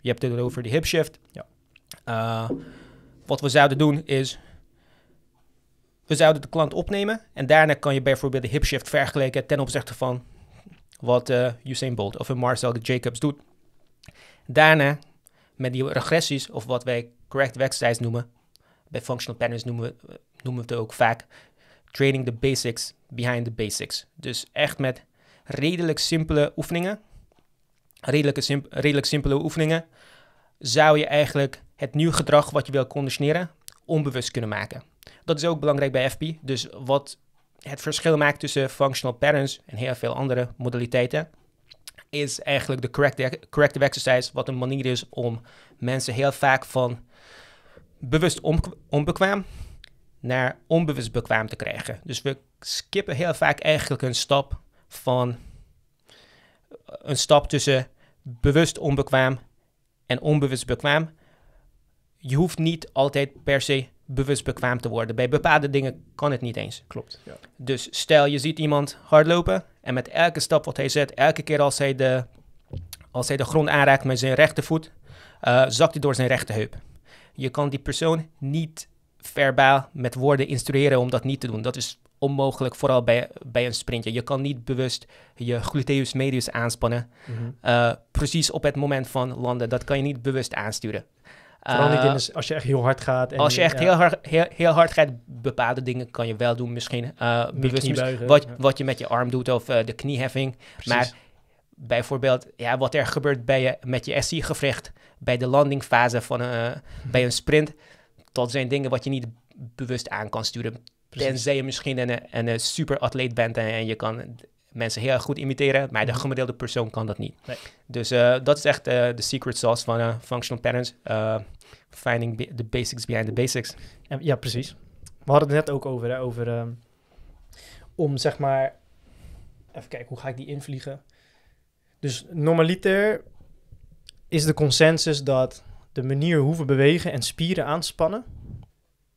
je hebt het over de hip shift. Ja. Eh, wat we zouden doen is. We zouden de klant opnemen en daarna kan je bijvoorbeeld de hip shift vergelijken ten opzichte van wat uh, Usain Bolt of een Marcel Jacobs doet. Daarna, met die regressies of wat wij correct wedstrijds noemen, bij functional patterns noemen we, noemen we het ook vaak training the basics behind the basics. Dus echt met redelijk simpele oefeningen, redelijke simp redelijk simpele oefeningen, zou je eigenlijk het nieuw gedrag wat je wil conditioneren onbewust kunnen maken. Dat is ook belangrijk bij FP. Dus wat het verschil maakt tussen functional patterns en heel veel andere modaliteiten, is eigenlijk de correcte corrective exercise, wat een manier is om mensen heel vaak van bewust onbekwaam naar onbewust bekwaam te krijgen. Dus we skippen heel vaak eigenlijk een stap van eh, een stap tussen bewust onbekwaam en onbewust bekwaam. Je hoeft niet altijd per se bewust bekwaam te worden. Bij bepaalde dingen kan het niet eens. Klopt. Ja. Dus stel je ziet iemand hardlopen en met elke stap wat hij zet, elke keer als hij de, als hij de grond aanraakt met zijn rechtervoet, uh, zakt hij door zijn rechterheup. Je kan die persoon niet verbaal met woorden instrueren om dat niet te doen. Dat is onmogelijk, vooral bij, bij een sprintje. Je kan niet bewust je gluteus medius aanspannen. Mhm. Eh, precies op het moment van landen. Dat kan je niet bewust aansturen. Vooral eh, als je echt heel hard gaat. En als je echt heel, hard, heel, heel, hard gaat, bepaalde dingen kan je wel doen. Misschien eh, bewust wat, wat je met je arm doet of de knieheffing. Maar bijvoorbeeld ja, wat er gebeurt bij je, met je SI-gevricht, bij de landingfase van, een eh, mhm. bij een sprint. Dat zijn dingen wat je niet bewust aan kan sturen. Precies. Tenzij je misschien een, een, super atleet bent en, je kan mensen heel goed imiteren, maar de mhm. gemiddelde persoon kan dat niet. Nee. Dus eh, dat is echt eh, de secret sauce van functional patterns. finding the basics behind the basics. Ja, precies. We hadden het net ook over, hè, over ehm, om zeg maar, even kijken, hoe ga ik die invliegen? Dus normaliter is de consensus dat de manier hoe we bewegen en spieren aanspannen,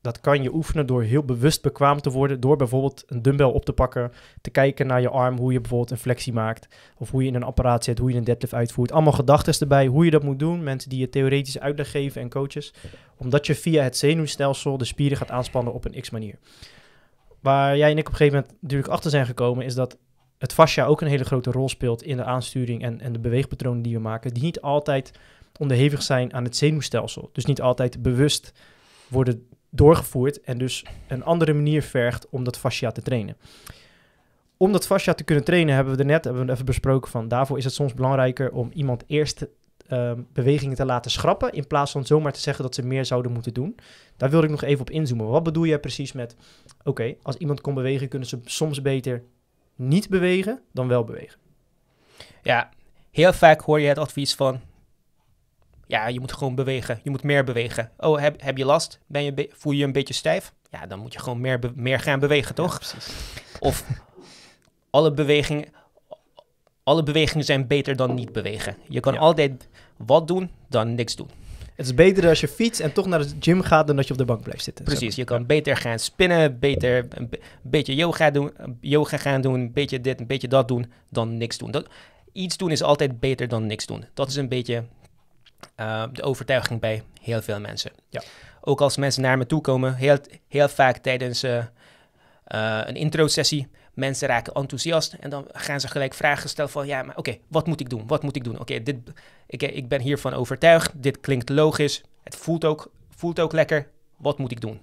dat kan je oefenen door heel bewust bekwaam te worden. Door bijvoorbeeld een dumbbell op te pakken, te kijken naar je arm, hoe je bijvoorbeeld een flexie maakt. Of hoe je in een apparaat zit, hoe je een deadlift uitvoert. Allemaal gedachten erbij, hoe je dat moet doen. Mensen die je theoretische uitleg geven en coaches. Omdat je via het zenuwstelsel de spieren gaat aanspannen op een x manier. Waar jij en ik op een gegeven moment natuurlijk achter zijn gekomen, is dat het fascia ook een hele grote rol speelt in de aansturing en, en de beweegpatronen die we maken, die niet altijd onderhevig zijn aan het zenuwstelsel. Dus niet altijd bewust worden doorgevoerd en dus een andere manier vergt om dat fascia te trainen. Om dat fascia te kunnen trainen hebben we er net hebben we even besproken van daarvoor is het soms belangrijker om iemand eerst ehm, bewegingen te laten schrappen in plaats van zomaar te zeggen dat ze meer zouden moeten doen. Daar wilde ik nog even op inzoomen. Wat bedoel jij precies met oké, als iemand kon bewegen kunnen ze soms beter niet bewegen dan wel bewegen. Ja, heel vaak hoor je het advies van, ja, je moet gewoon bewegen, je moet meer bewegen. Oh, heb, heb je last? Ben je voel je je een beetje stijf? Ja, dan moet je gewoon meer, meer gaan bewegen, toch? of alle bewegingen, alle bewegingen zijn beter dan niet bewegen. Je kan altijd wat doen dan niks doen. Het is beter als je fietst en toch naar de gym gaat dan dat je op de bank blijft zitten. Precies, je kan beter gaan spinnen, beter een beetje yoga, doen, yoga gaan doen, een beetje dit, een beetje dat doen, dan niks doen. Dat, iets doen is altijd beter dan niks doen. Dat is een beetje eh, de overtuiging bij heel veel mensen. Ja. Ook als mensen naar me toe komen, heel, heel vaak tijdens eh, eh, een intro-sessie, mensen raken enthousiast en dan gaan ze gelijk vragen stellen van ja, maar oké, wat moet ik doen? Wat moet ik doen? Oké, dit ik, ik ben hiervan overtuigd, dit klinkt logisch, het voelt ook, voelt ook lekker, wat moet ik doen?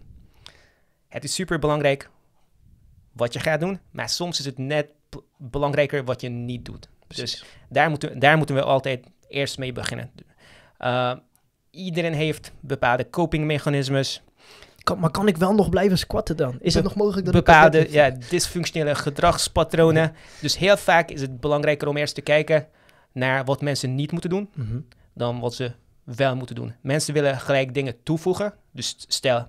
Het is super belangrijk wat je gaat doen, maar soms is het net belangrijker wat je niet doet. Dus daar moeten, daar moeten we altijd eerst mee beginnen. Eh, iedereen heeft bepaalde copingmechanismes maar kan ik wel nog blijven squatten dan? Is het nog mogelijk dat bepaalde ik ja, dysfunctionele gedragspatronen. Dus heel vaak is het belangrijker om eerst te kijken naar wat mensen niet moeten doen mhm. dan wat ze wel moeten doen. Mensen willen gelijk dingen toevoegen. Dus stel,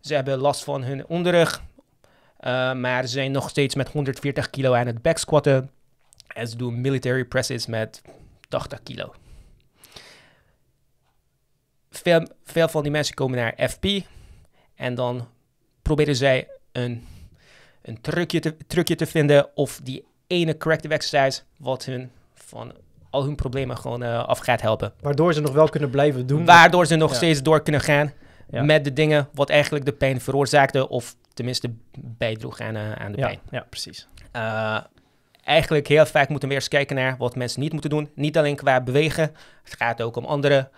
ze hebben last van hun onderrug, eh, maar ze zijn nog steeds met 140 kilo aan het backsquatten. En ze doen military presses met 80 kilo. Veel, veel van die mensen komen naar FP, en dan proberen zij een, een trucje, te, trucje te vinden of die ene corrective exercise wat hun van al hun problemen gewoon uh, af gaat helpen. Waardoor ze nog wel kunnen blijven doen. Waardoor ze nog steeds door kunnen gaan met de dingen wat eigenlijk de pijn veroorzaakte of tenminste bijdroeg aan, eh, aan de pijn. Ja, precies. Uh, eigenlijk heel vaak moeten we eerst kijken naar wat mensen niet moeten doen. Niet alleen qua bewegen, het gaat ook om andere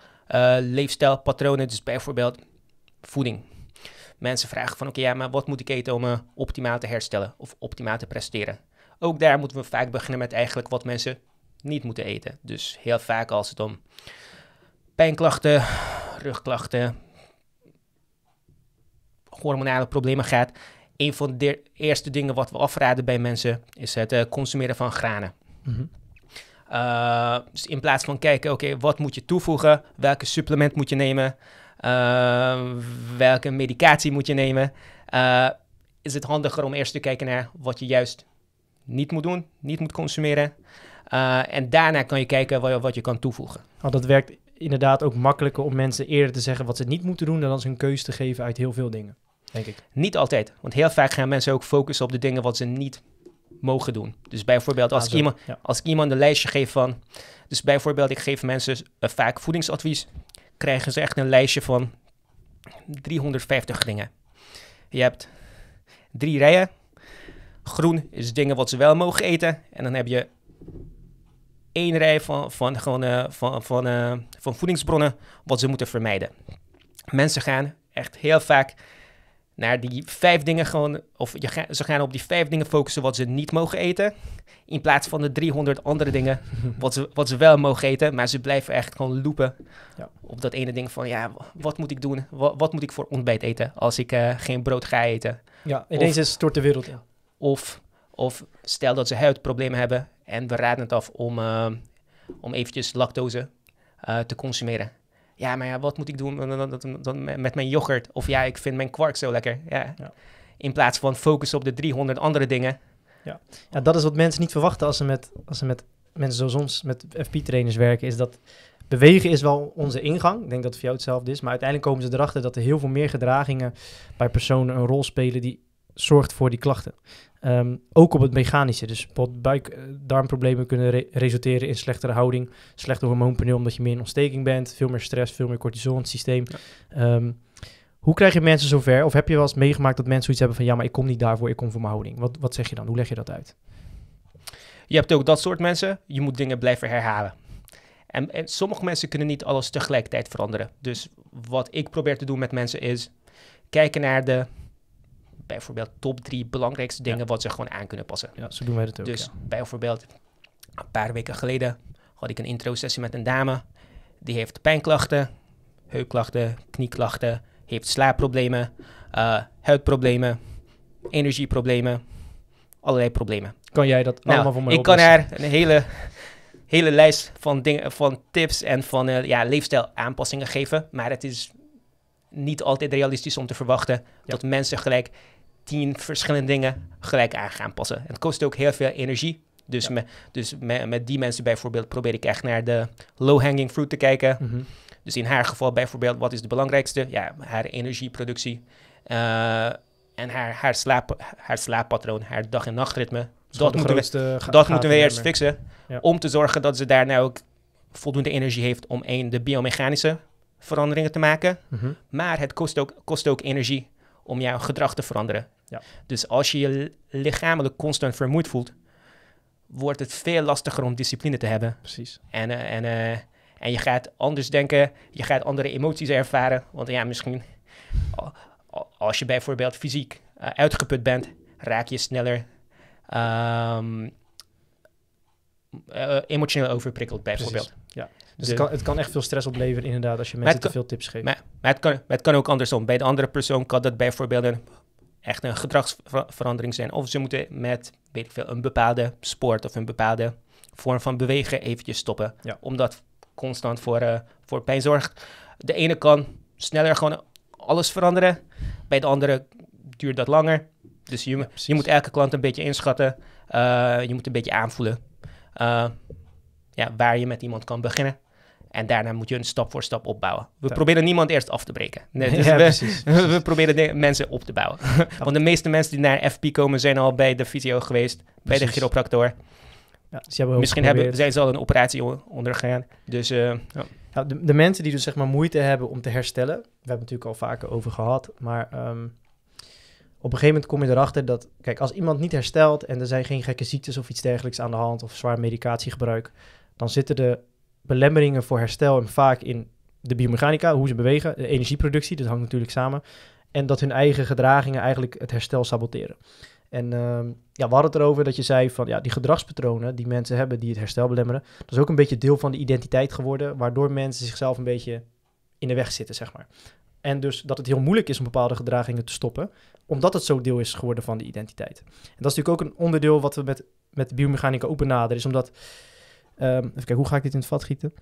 leefstijlpatronen. Dus bijvoorbeeld voeding mensen vragen van oké, ja, maar wat moet ik eten om eh, optimaal te herstellen of optimaal te presteren? Ook daar moeten we vaak beginnen met eigenlijk wat mensen niet moeten eten. Dus heel vaak als het om pijnklachten, rugklachten, hormonale problemen gaat, een van de eerste dingen wat we afraden bij mensen is het eh, consumeren van granen. Mhm. Eh, dus in plaats van kijken, oké, wat moet je toevoegen? Welke supplement moet je nemen? Ehm, welke medicatie moet je nemen? Eh, is het handiger om eerst te kijken naar wat je juist niet moet doen, niet moet consumeren. Eh, en daarna kan je kijken wat je, kan toevoegen. Want dat werkt inderdaad ook makkelijker om mensen eerder te zeggen wat ze niet moeten doen, dan ze een keuze te geven uit heel veel dingen, denk ik. Niet altijd, want heel vaak gaan mensen ook focussen op de dingen wat ze niet mogen doen. Dus bijvoorbeeld als, ah, ik, iemand, als iemand een lijstje geef van... Dus bijvoorbeeld ik geef mensen eh, vaak voedingsadvies, krijgen ze echt een lijstje van 350 dingen. Je hebt drie rijen. Groen is dingen wat ze wel mogen eten. En dan heb je één rij van, van, gewoon, eh, van, van, eh, van voedingsbronnen wat ze moeten vermijden. Mensen gaan echt heel vaak naar die vijf dingen gewoon, of je, ze gaan op die vijf dingen focussen wat ze niet mogen eten, in plaats van de 300 andere dingen wat ze, wat ze wel mogen eten, maar ze blijven echt gewoon lopen ja. op dat ene ding van, ja, wat moet ik doen? Wat, wat moet ik voor ontbijt eten als ik eh, geen brood ga eten? Ja, ineens of, stort de wereld Of, of stel dat ze huidproblemen hebben en we raden het af om, uh, om eventjes lactose eh, te consumeren. Ja, maar ja, wat moet ik doen met mijn yoghurt? Of ja, ik vind mijn kwark zo lekker. Ja. In plaats van focussen op de 300 andere dingen. Ja. ja, dat is wat mensen niet verwachten als ze met, als ze met mensen zoals ons, met FP-trainers werken. Is dat bewegen is wel onze ingang. Ik denk dat het voor jou hetzelfde is. Maar uiteindelijk komen ze erachter dat er heel veel meer gedragingen bij personen een rol spelen die zorgt voor die klachten. Ehm, ook op het mechanische. Dus pot buik-darmproblemen eh, kunnen resulteren in slechtere houding, slechter hormoonpaneel omdat je meer in ontsteking bent, veel meer stress, veel meer cortisol in het systeem. Ehm, hoe krijg je mensen zover? Of heb je wel eens meegemaakt dat mensen zoiets hebben van ja, maar ik kom niet daarvoor, ik kom voor mijn houding. Wat, wat zeg je dan? Hoe leg je dat uit? Je hebt ook dat soort mensen. Je moet dingen blijven herhalen. En, en sommige mensen kunnen niet alles tegelijkertijd veranderen. Dus wat ik probeer te doen met mensen is kijken naar de bijvoorbeeld top drie belangrijkste dingen wat ze gewoon aan kunnen passen. Ja, zo doen wij het ook. Dus bijvoorbeeld, een paar weken geleden had ik een intro-sessie met een dame. Die heeft pijnklachten, heupklachten, knieklachten, heeft slaapproblemen, eh, huidproblemen, energieproblemen, allerlei problemen. Kan jij dat nou, allemaal voor mij Ik kan haar een hele, hele lijst van, dingen, van tips en van eh, ja, leefstijl aanpassingen geven, maar het is niet altijd realistisch om te verwachten dat mensen gelijk tien verschillende dingen gelijk aan gaan passen. En het kost ook heel veel energie. Dus, met, dus met, met, die mensen bijvoorbeeld probeer ik echt naar de low-hanging fruit te kijken. Mhm. Dus in haar geval bijvoorbeeld, wat is de belangrijkste? Ja, haar energieproductie eh, en haar, haar, slaap, haar slaappatroon, haar dag- en nachtritme. dat moeten, we, dat we eerst fixen. Om te zorgen dat ze daar nou ook voldoende energie heeft om één, de biomechanische veranderingen te maken. Mhm. Maar het kost ook, kost ook energie om jouw gedrag te veranderen. Ja. Dus als je je lichamelijk constant vermoeid voelt, wordt het veel lastiger om discipline te hebben. Precies. En, eh, en, eh, en je gaat anders denken, je gaat andere emoties ervaren. Want ja, misschien als je bijvoorbeeld fysiek eh, uitgeput bent, raak je sneller ehm, emotioneel overprikkeld bijvoorbeeld. Ja. Dus, dus het, kan, het, kan, echt veel stress opleveren inderdaad als je mensen te veel tips geeft. Maar, het kan, het kan ook andersom. Bij de andere persoon kan dat bijvoorbeeld echt een gedragsverandering zijn. Of ze moeten met, weet ik veel, een bepaalde sport of een bepaalde vorm van bewegen eventjes stoppen. Omdat constant voor, eh, voor pijn zorgt. De ene kan sneller gewoon alles veranderen. Bij de andere duurt dat langer. Dus je, je moet elke klant een beetje inschatten. Uh, je moet een beetje aanvoelen eh, ja, waar je met iemand kan beginnen. En daarna moet je een stap voor stap opbouwen. We proberen niemand eerst af te breken. Nee, dus we, we, proberen mensen op te bouwen. Want de meeste mensen die naar FP komen zijn al bij de fysio geweest, bij de chiropractor. Ja, hebben Misschien hebben, zijn ze al een operatie ondergaan. Dus, eh, ja. de, de, mensen die dus zeg maar moeite hebben om te herstellen, we hebben het natuurlijk al vaker over gehad, maar ehm, op een gegeven moment kom je erachter dat, kijk, als iemand niet herstelt en er zijn geen gekke ziektes of iets dergelijks aan de hand of zwaar medicatiegebruik, dan zitten de belemmeringen voor herstel en vaak in de biomechanica, hoe ze bewegen, de energieproductie, dat hangt natuurlijk samen. En dat hun eigen gedragingen eigenlijk het herstel saboteren. En ehm, ja, we hadden het erover dat je zei van ja, die gedragspatronen die mensen hebben die het herstel belemmeren, dat is ook een beetje deel van de identiteit geworden, waardoor mensen zichzelf een beetje in de weg zitten, zeg maar. En dus dat het heel moeilijk is om bepaalde gedragingen te stoppen, omdat het zo deel is geworden van de identiteit. En dat is natuurlijk ook een onderdeel wat we met, met biomechanica ook benaderen, is omdat Ehm, even kijken, hoe ga ik dit in het vat gieten?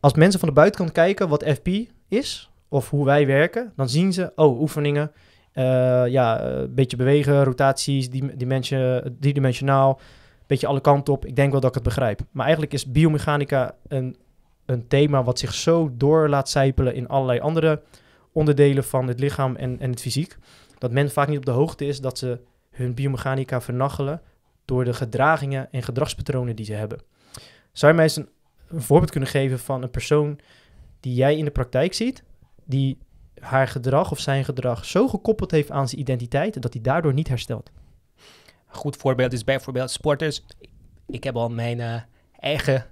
Als mensen van de buitenkant kijken wat FP is, of hoe wij werken, dan zien ze, oh, oefeningen, eh, ja, eh, een beetje bewegen, rotaties, driedimensionaal, een beetje alle kanten op. Ik denk wel dat ik het begrijp. Maar eigenlijk is biomechanica een, een thema wat zich zo door laat zijpelen in allerlei andere onderdelen van het lichaam en, en het fysiek. Dat men vaak niet op de hoogte is dat ze hun biomechanica vernachelen door de gedragingen en gedragspatronen die ze hebben. Zou je mij eens een, voorbeeld kunnen geven van een persoon die jij in de praktijk ziet, die haar gedrag of zijn gedrag zo gekoppeld heeft aan zijn identiteit dat hij daardoor niet herstelt? Een goed voorbeeld is bijvoorbeeld sporters. Ik heb al mijn eh, eigen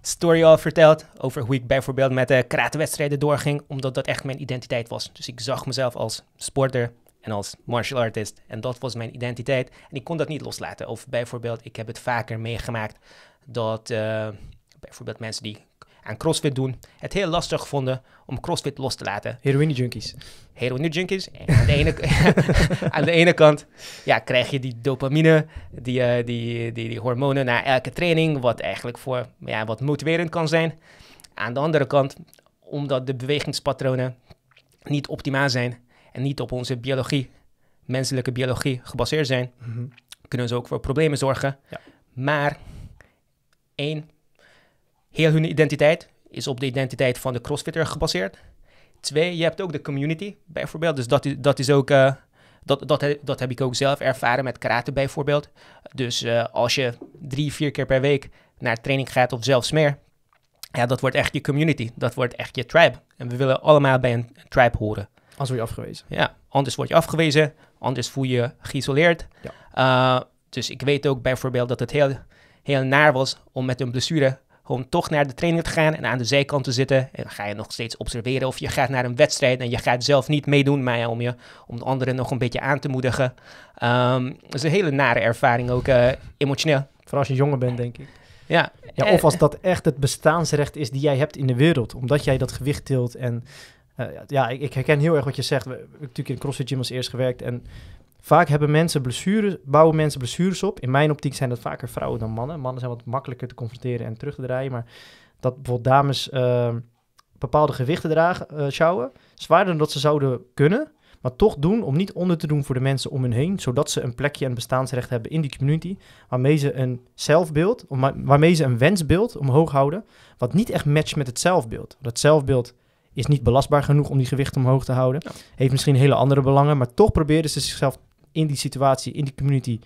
story al verteld over hoe ik bijvoorbeeld met de eh, karatewedstrijden doorging, omdat dat echt mijn identiteit was. Dus ik zag mezelf als sporter, als martial artist. En dat was mijn identiteit. En ik kon dat niet loslaten. Of bijvoorbeeld, ik heb het vaker meegemaakt dat eh, bijvoorbeeld mensen die aan CrossFit doen, het heel lastig vonden om CrossFit los te laten. Heroïne junkies. Heroïne junkies. Aan de, ene, aan de ene kant ja, krijg je die dopamine, die, eh, die, die, die, hormonen na elke training, wat eigenlijk voor, ja, wat motiverend kan zijn. Aan de andere kant, omdat de bewegingspatronen niet optimaal zijn, en niet op onze biologie, menselijke biologie gebaseerd zijn, mhm. kunnen ze ook voor problemen zorgen. Ja. Maar één, heel hun identiteit is op de identiteit van de crossfitter gebaseerd. Twee, je hebt ook de community bijvoorbeeld. Dus dat is, ook, eh, dat, dat, dat heb ik ook zelf ervaren met karate bijvoorbeeld. Dus eh, als je drie, vier keer per week naar training gaat of zelfs meer, ja, dat wordt echt je community. Dat wordt echt je tribe. En we willen allemaal bij een tribe horen anders word je afgewezen. Ja, anders word je afgewezen, anders voel je geïsoleerd. Eh, dus ik weet ook bijvoorbeeld dat het heel, heel naar was om met een blessure gewoon toch naar de training te gaan en aan de zijkant te zitten. En dan ga je nog steeds observeren of je gaat naar een wedstrijd en je gaat zelf niet meedoen, maar om, je, om de anderen nog een beetje aan te moedigen. Ehm, dat is een hele nare ervaring, ook eh, emotioneel. Vooral als je jonger bent, denk ik. Ja, ja, of als dat echt het bestaansrecht is die jij hebt in de wereld, omdat jij dat gewicht tilt en eh, ja, ik, ik, herken heel erg wat je zegt. We, hebben natuurlijk in CrossFit Gym als eerst gewerkt. En vaak hebben mensen blessures, bouwen mensen blessures op. In mijn optiek zijn dat vaker vrouwen dan mannen. Mannen zijn wat makkelijker te confronteren en terug te draaien. Maar dat bijvoorbeeld dames ehm, bepaalde gewichten dragen, uh, sjouwen, zwaarder dan dat ze zouden kunnen. Maar toch doen om niet onder te doen voor de mensen om hen heen. Zodat ze een plekje en bestaansrecht hebben in die community. Waarmee ze een zelfbeeld, waarmee ze een wensbeeld omhoog houden. Wat niet echt matcht met het zelfbeeld. Dat zelfbeeld is niet belastbaar genoeg om die gewicht omhoog te houden. Heeft misschien hele andere belangen, maar toch proberen ze zichzelf in die situatie, in die community,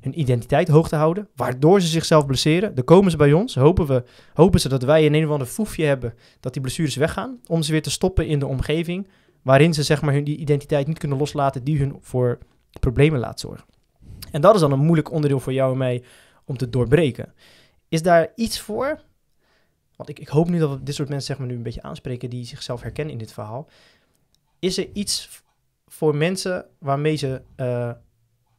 hun identiteit hoog te houden. Waardoor ze zichzelf blesseren. Dan komen ze bij ons. Hopen, we, hopen ze dat wij in een of ander foefje hebben dat die blessures weggaan. Om ze weer te stoppen in de omgeving waarin ze zeg maar hun die identiteit niet kunnen loslaten die hun voor problemen laat zorgen. En dat is dan een moeilijk onderdeel voor jou en mij om te doorbreken. Is daar iets voor want ik, ik hoop nu dat we dit soort mensen zeg maar, nu een beetje aanspreken die zichzelf herkennen in dit verhaal. Is er iets voor mensen waarmee ze eh,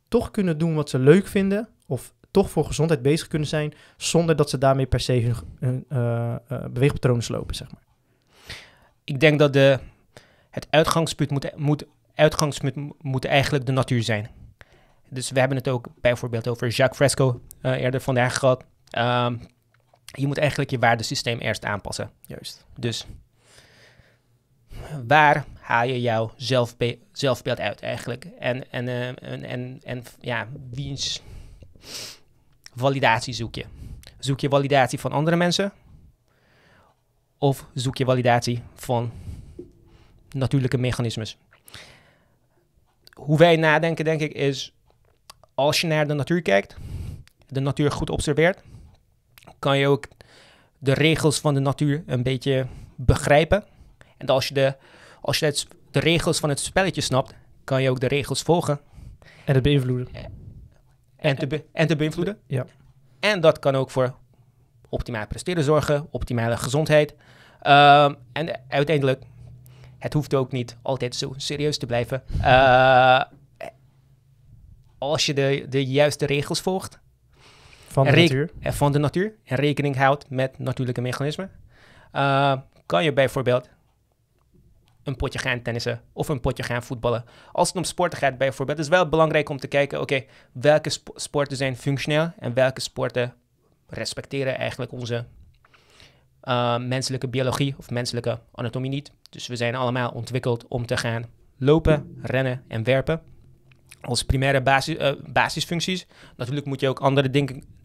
toch kunnen doen wat ze leuk vinden of toch voor gezondheid bezig kunnen zijn zonder dat ze daarmee per se hun, hun uh, slopen, zeg maar? Ik denk dat de, het uitgangspunt moet, moet, uitgangspunt moet eigenlijk de natuur zijn. Dus we hebben het ook bijvoorbeeld over Jacques Fresco eerder vandaag gehad. Ehm, je moet eigenlijk je waardesysteem eerst aanpassen. Juist. Dus waar haal je jouw zelfbeeld uit eigenlijk? En, en, eh, en, en, ja, wiens validatie zoek je? Zoek je validatie van andere mensen? Of zoek je validatie van natuurlijke mechanismes? Hoe wij nadenken, denk ik, is als je naar de natuur kijkt, de natuur goed observeert, kan je ook de regels van de natuur een beetje begrijpen. En als je de, als je het, de regels van het spelletje snapt, kan je ook de regels volgen. En het beïnvloeden. En te, be, en te beïnvloeden. Ja. En dat kan ook voor optimaal presteren zorgen, optimale gezondheid. Ehm, en uiteindelijk, het hoeft ook niet altijd zo serieus te blijven. Eh, als je de, de juiste regels volgt, van de, natuur. Eh, van de natuur. En rekening houdt met natuurlijke mechanismen. Eh, kan je bijvoorbeeld een potje gaan tennissen of een potje gaan voetballen. Als het om sporten gaat bijvoorbeeld, is wel belangrijk om te kijken, oké, welke sporten zijn functioneel en welke sporten respecteren eigenlijk onze eh, menselijke biologie of menselijke anatomie niet. Dus we zijn allemaal ontwikkeld om te gaan lopen, rennen en werpen als primaire eh, basisfuncties. Natuurlijk moet je ook andere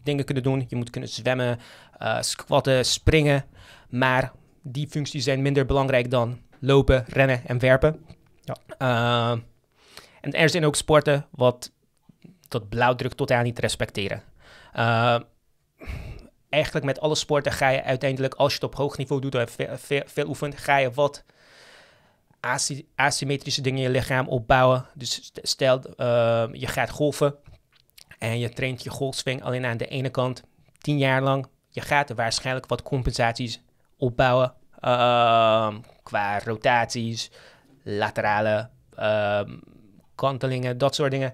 dingen kunnen doen. Je moet kunnen zwemmen, eh, squatten, springen. Maar die functies zijn minder belangrijk dan lopen, rennen en werpen. Ja. Eh, en er zijn ook sporten wat dat blauwdruk totaal niet respecteren. eigenlijk met alle sporten ga je uiteindelijk, als je het op hoog niveau doet en veel, veel oefent, ga je wat asymmetrische dingen in je lichaam opbouwen. Dus stel, ehm, je gaat golven en je traint je golfswing alleen aan de ene kant tien jaar lang. Je gaat waarschijnlijk wat compensaties opbouwen ehm, qua rotaties, laterale ehm, kantelingen, dat soort dingen.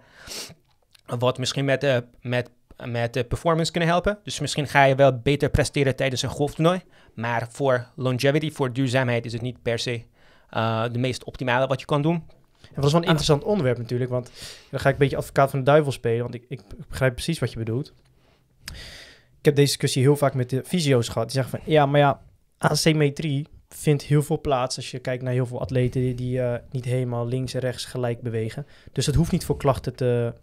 Wat misschien met, de met, met de performance kunnen helpen. Dus misschien ga je wel beter presteren tijdens een golftoernooi. Maar voor longevity, voor duurzaamheid, is het niet per se eh, de meest optimale wat je kan doen. En dat is wel een ah. interessant onderwerp natuurlijk, want dan ga ik een beetje advocaat van de duivel spelen, want ik, ik begrijp precies wat je bedoelt. Ik heb deze discussie heel vaak met de fysio's gehad. Die zeggen van, ja, maar ja, asymmetrie vindt heel veel plaats als je kijkt naar heel veel atleten die eh, niet helemaal links en rechts gelijk bewegen. Dus het hoeft niet voor klachten te,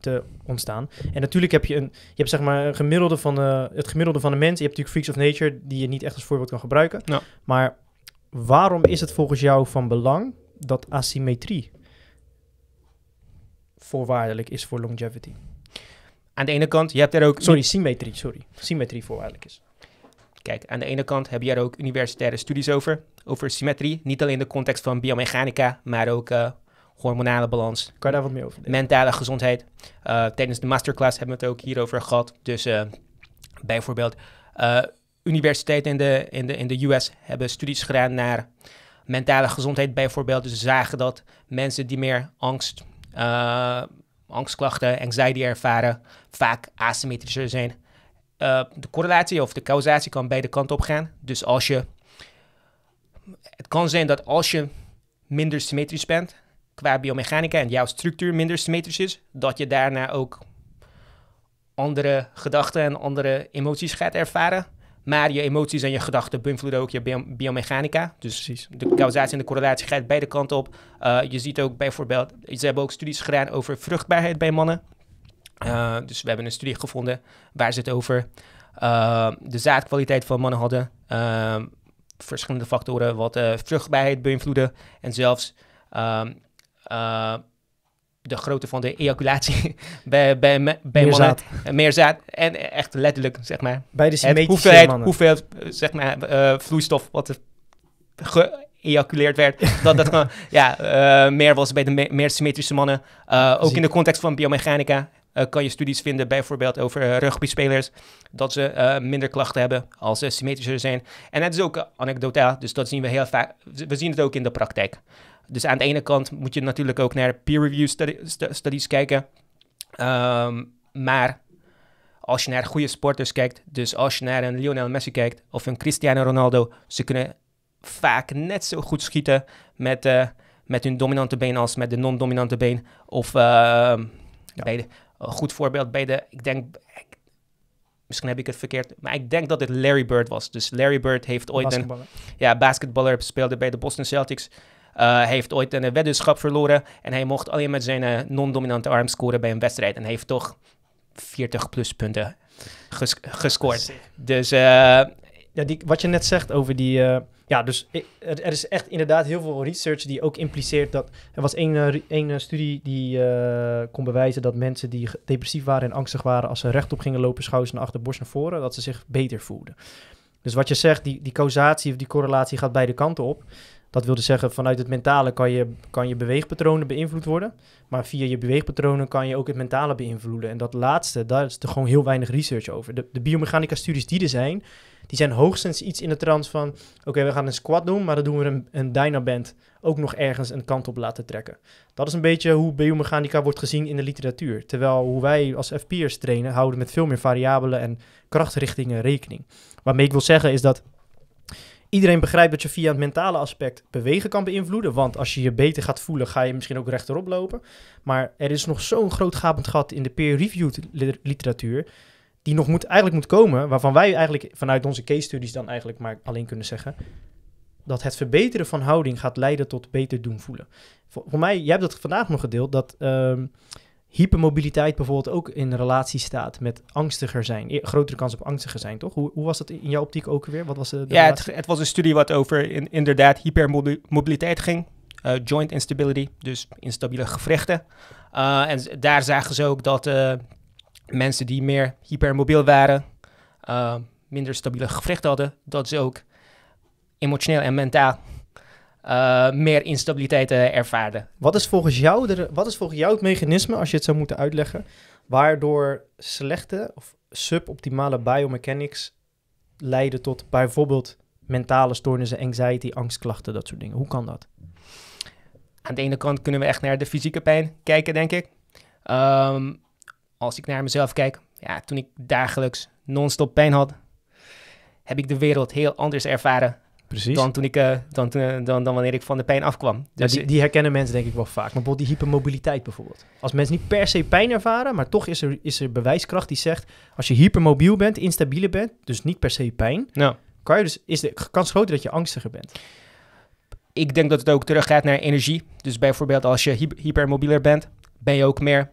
te ontstaan. En natuurlijk heb je een, je hebt zeg maar een gemiddelde van de, eh, het gemiddelde van de mens. Je hebt natuurlijk freaks of nature die je niet echt als voorbeeld kan gebruiken. Maar waarom is het volgens jou van belang dat asymmetrie voorwaardelijk is voor longevity? Aan de ene kant, je hebt er ook... Sorry, symmetrie, sorry. Symmetrie voorwaardelijk is. Kijk, aan de ene kant heb je er ook universitaire studies over, over symmetrie. Niet alleen in de context van biomechanica, maar ook eh, hormonale balans. Kan je daar wat meer over Mentale gezondheid. Eh, tijdens de masterclass hebben we het ook hierover gehad. Dus eh, bijvoorbeeld universiteiten in de, in, de, in de US hebben studies gedaan naar mentale gezondheid bijvoorbeeld. Dus ze zagen dat mensen die meer angst, eh, angstklachten, anxiety ervaren, vaak asymmetrischer zijn. Eh, de correlatie of de causatie kan beide kanten op gaan. Dus als je. Het kan zijn dat als je minder symmetrisch bent qua biomechanica en jouw structuur minder symmetrisch is, dat je daarna ook andere gedachten en andere emoties gaat ervaren. Maar je emoties en je gedachten beïnvloeden ook je biomechanica. Dus Precies. de causatie en de correlatie gaat beide kanten op. Eh, je ziet ook bijvoorbeeld, ze hebben ook studies gedaan over vruchtbaarheid bij mannen. Eh, dus we hebben een studie gevonden waar ze het over eh, de zaadkwaliteit van mannen hadden. Ehm, verschillende factoren wat vruchtbaarheid beïnvloeden. En zelfs ehm, de grootte van de ejaculatie bij, bij, bij meer mannen. Eh, zaad. En echt letterlijk, zeg maar. Bij de symmetrische mannen. hoeveel, eh, zeg maar, eh, vloeistof wat geëjaculeerd werd. dat dat ja, meer was bij de meer symmetrische mannen. ook in de context van biomechanica. kan je studies vinden bijvoorbeeld over rugbyspelers, dat ze minder klachten hebben als ze symmetrischer zijn. En dat is ook anekdotaal, dus dat zien we heel vaak. We zien het ook in de praktijk dus aan de ene kant moet je natuurlijk ook naar peer-review studies kijken. Ehm, maar als je naar goede sporters kijkt, dus als je naar een Lionel Messi kijkt of een Cristiano Ronaldo, ze kunnen vaak net zo goed schieten met, eh, met hun dominante been als met de non-dominante been. Of uh, een goed voorbeeld bij de, ik denk, misschien heb ik het verkeerd, maar ik denk dat het Larry Bird was. Dus Larry Bird heeft ooit een ja, basketballer, speelde bij de Boston Celtics. Eh, hij heeft ooit een weddenschap verloren en hij mocht alleen met zijn eh, non-dominante arm scoren bij een wedstrijd. En hij heeft toch 40 plus punten gescoord. Dus eh, ja, die, wat je net zegt over die. ja, dus er, er, is echt inderdaad heel veel research die ook impliceert dat. Er was één, één studie die kon bewijzen dat mensen die depressief waren en angstig waren. als ze rechtop gingen lopen, schouders naar achter, borst naar voren. dat ze zich beter voelden. Dus wat je zegt, die, die causatie of die correlatie gaat beide kanten op. Dat wilde zeggen, vanuit het mentale kan je, kan je beweegpatronen beïnvloed worden. Maar via je beweegpatronen kan je ook het mentale beïnvloeden. En dat laatste, daar is er gewoon heel weinig research over. De, de biomechanica studies die er zijn, die zijn hoogstens iets in de trant van... oké, we gaan een squat doen, maar dan doen we een, een dynaband ook nog ergens een kant op laten trekken. Dat is een beetje hoe biomechanica wordt gezien in de literatuur. Terwijl hoe wij als FP'ers trainen, houden met veel meer variabelen en krachtrichtingen rekening. Waarmee ik wil zeggen is dat iedereen begrijpt dat je via het mentale aspect bewegen kan beïnvloeden. Want als je je beter gaat voelen, ga je misschien ook rechterop lopen. Maar er is nog zo'n groot gapend gat in de peer-reviewed literatuur. Die nog moet, eigenlijk moet komen, waarvan wij eigenlijk vanuit onze case studies dan eigenlijk maar alleen kunnen zeggen. Dat het verbeteren van houding gaat leiden tot beter doen voelen. Voor, mij, jij hebt dat vandaag nog gedeeld, dat ehm, hypermobiliteit bijvoorbeeld ook in relatie staat met angstiger zijn. E, grotere kans op angstiger zijn, toch? Hoe, hoe was dat in jouw optiek ook weer? Wat was de, ja, het, was een studie wat over in, inderdaad hypermobiliteit ging. Eh, joint instability, dus instabiele gewrichten. Eh, en daar zagen ze ook dat eh, mensen die meer hypermobiel waren, minder stabiele gewrichten hadden, dat ze ook emotioneel en mentaal eh, meer instabiliteit eh, ervaren. Wat is, volgens jou de, wat is volgens jou het mechanisme, als je het zou moeten uitleggen, waardoor slechte of suboptimale biomechanics leiden tot bijvoorbeeld mentale stoornissen, anxiety, angstklachten, dat soort dingen? Hoe kan dat? Aan de ene kant kunnen we echt naar de fysieke pijn kijken, denk ik. Ehm, als ik naar mezelf kijk, ja, toen ik dagelijks non-stop pijn had, heb ik de wereld heel anders ervaren Precies. Dan, toen ik, eh, dan, eh, dan, dan wanneer ik van de pijn afkwam. Dus die, die, herkennen mensen denk ik wel vaak. Maar bijvoorbeeld die hypermobiliteit bijvoorbeeld. Als mensen niet per se pijn ervaren, maar toch is er, is er bewijskracht die zegt... als je hypermobiel bent, instabiele bent, dus niet per se pijn... Ja. kan je dus, is de kans groter dat je angstiger bent. Ik denk dat het ook teruggaat naar energie. Dus bijvoorbeeld als je hyper hypermobieler bent, ben je ook meer...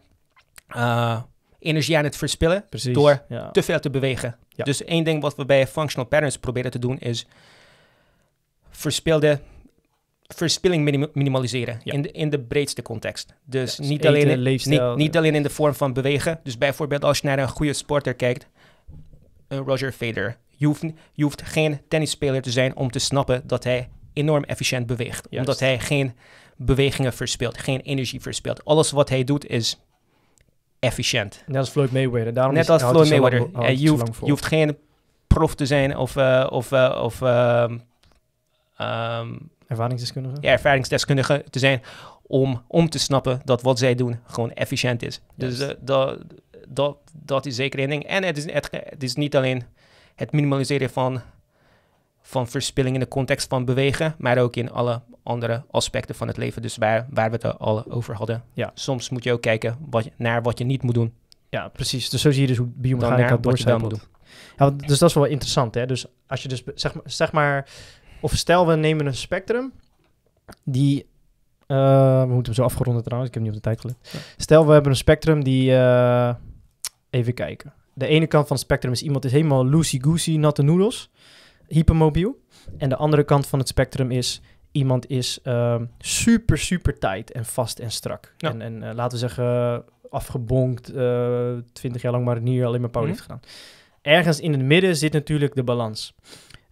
Eh, energie aan het verspillen door te veel te bewegen. Dus één ding wat we bij functional patterns proberen te doen is verspilde verspilling minimaliseren in, de, in de breedste context. Dus, dus niet, alleen in, niet, niet, alleen in de vorm van bewegen. Dus bijvoorbeeld als je naar een goede sporter kijkt, eh, Roger Federer. Je hoeft, geen tennisspeler te zijn om te snappen dat hij enorm efficiënt beweegt. Omdat hij geen bewegingen verspilt, geen energie verspilt. Alles wat hij doet is efficiënt. Net als Floyd Mayweather. Daarom Net als Floyd Mayweather. je, hoeft, geen prof te zijn of, eh, of, eh, of ehm, Um, ervaringsdeskundige? Ja, ervaringsdeskundige te zijn om, om te snappen dat wat zij doen gewoon efficiënt is. Dus eh, dat, dat, dat is zeker één ding. En het is, het, is niet alleen het minimaliseren van, van verspilling in de context van bewegen, maar ook in alle andere aspecten van het leven. Dus waar, waar we het al over hadden. Ja. Soms moet je ook kijken wat naar wat je niet moet doen. Ja, precies. Dus zo zie je dus hoe biomechanica doen. Ja, dus dat is wel interessant, hè? Dus als je dus, zeg maar, zeg maar of stel, we nemen een spectrum die... Eh, we moeten hem zo afgeronden trouwens, ik heb niet op de tijd gelet. Stel, we hebben een spectrum die... Eh, even kijken. De ene kant van het spectrum is iemand is helemaal loosey-goosey, natte noedels, hypermobiel. En de andere kant van het spectrum is iemand is ehm, super, super tight en vast en strak. En, en eh, laten we zeggen afgebonkt, twintig jaar lang maar niet alleen maar power mhm. heeft gedaan. Ergens in het midden zit natuurlijk de balans.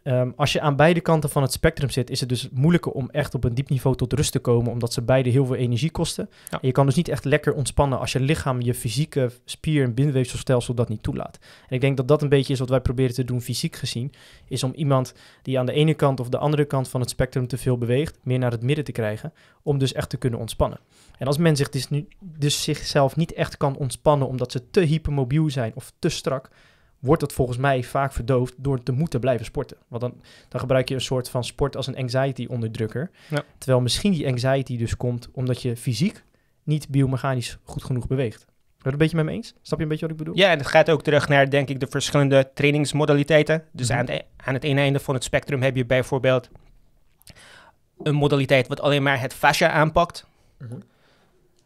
Ehm, als je aan beide kanten van het spectrum zit, is het dus moeilijker om echt op een diep niveau tot rust te komen, omdat ze beide heel veel energie kosten. En je kan dus niet echt lekker ontspannen als je lichaam, je fysieke spier- en bindweefselstelsel dat niet toelaat. En ik denk dat dat een beetje is wat wij proberen te doen fysiek gezien, is om iemand die aan de ene kant of de andere kant van het spectrum te veel beweegt, meer naar het midden te krijgen, om dus echt te kunnen ontspannen. En als men zich dus, nu, dus zichzelf niet echt kan ontspannen omdat ze te hypermobiel zijn of te strak, wordt dat volgens mij vaak verdoofd door te moeten blijven sporten. Want dan, dan gebruik je een soort van sport als een anxiety-onderdrukker. Terwijl misschien die anxiety dus komt omdat je fysiek niet biomechanisch goed genoeg beweegt. Wordt het een beetje met me eens? Snap je een beetje wat ik bedoel? Ja, en het gaat ook terug naar, denk ik, de verschillende trainingsmodaliteiten. Dus mhm. aan, het, e-, aan het ene einde van het spectrum heb je bijvoorbeeld een modaliteit wat alleen maar het fascia aanpakt. Mhm.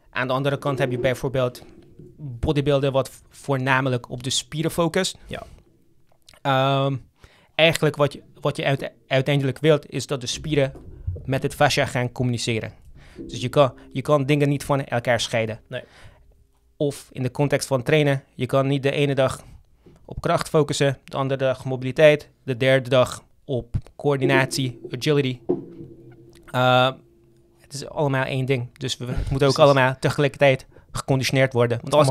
Aan de andere kant heb je bijvoorbeeld bodybuilder wat voornamelijk op de spieren focust. Ja. Ehm, eigenlijk wat je, wat je uiteindelijk wilt, is dat de spieren met het fascia gaan communiceren. Dus je kan, je kan dingen niet van elkaar scheiden. Nee. Of in de context van trainen, je kan niet de ene dag op kracht focussen, de andere dag mobiliteit, de derde dag op coördinatie, agility. Ehm, het is allemaal één ding. Dus we, moeten ook allemaal tegelijkertijd geconditioneerd worden. Want als,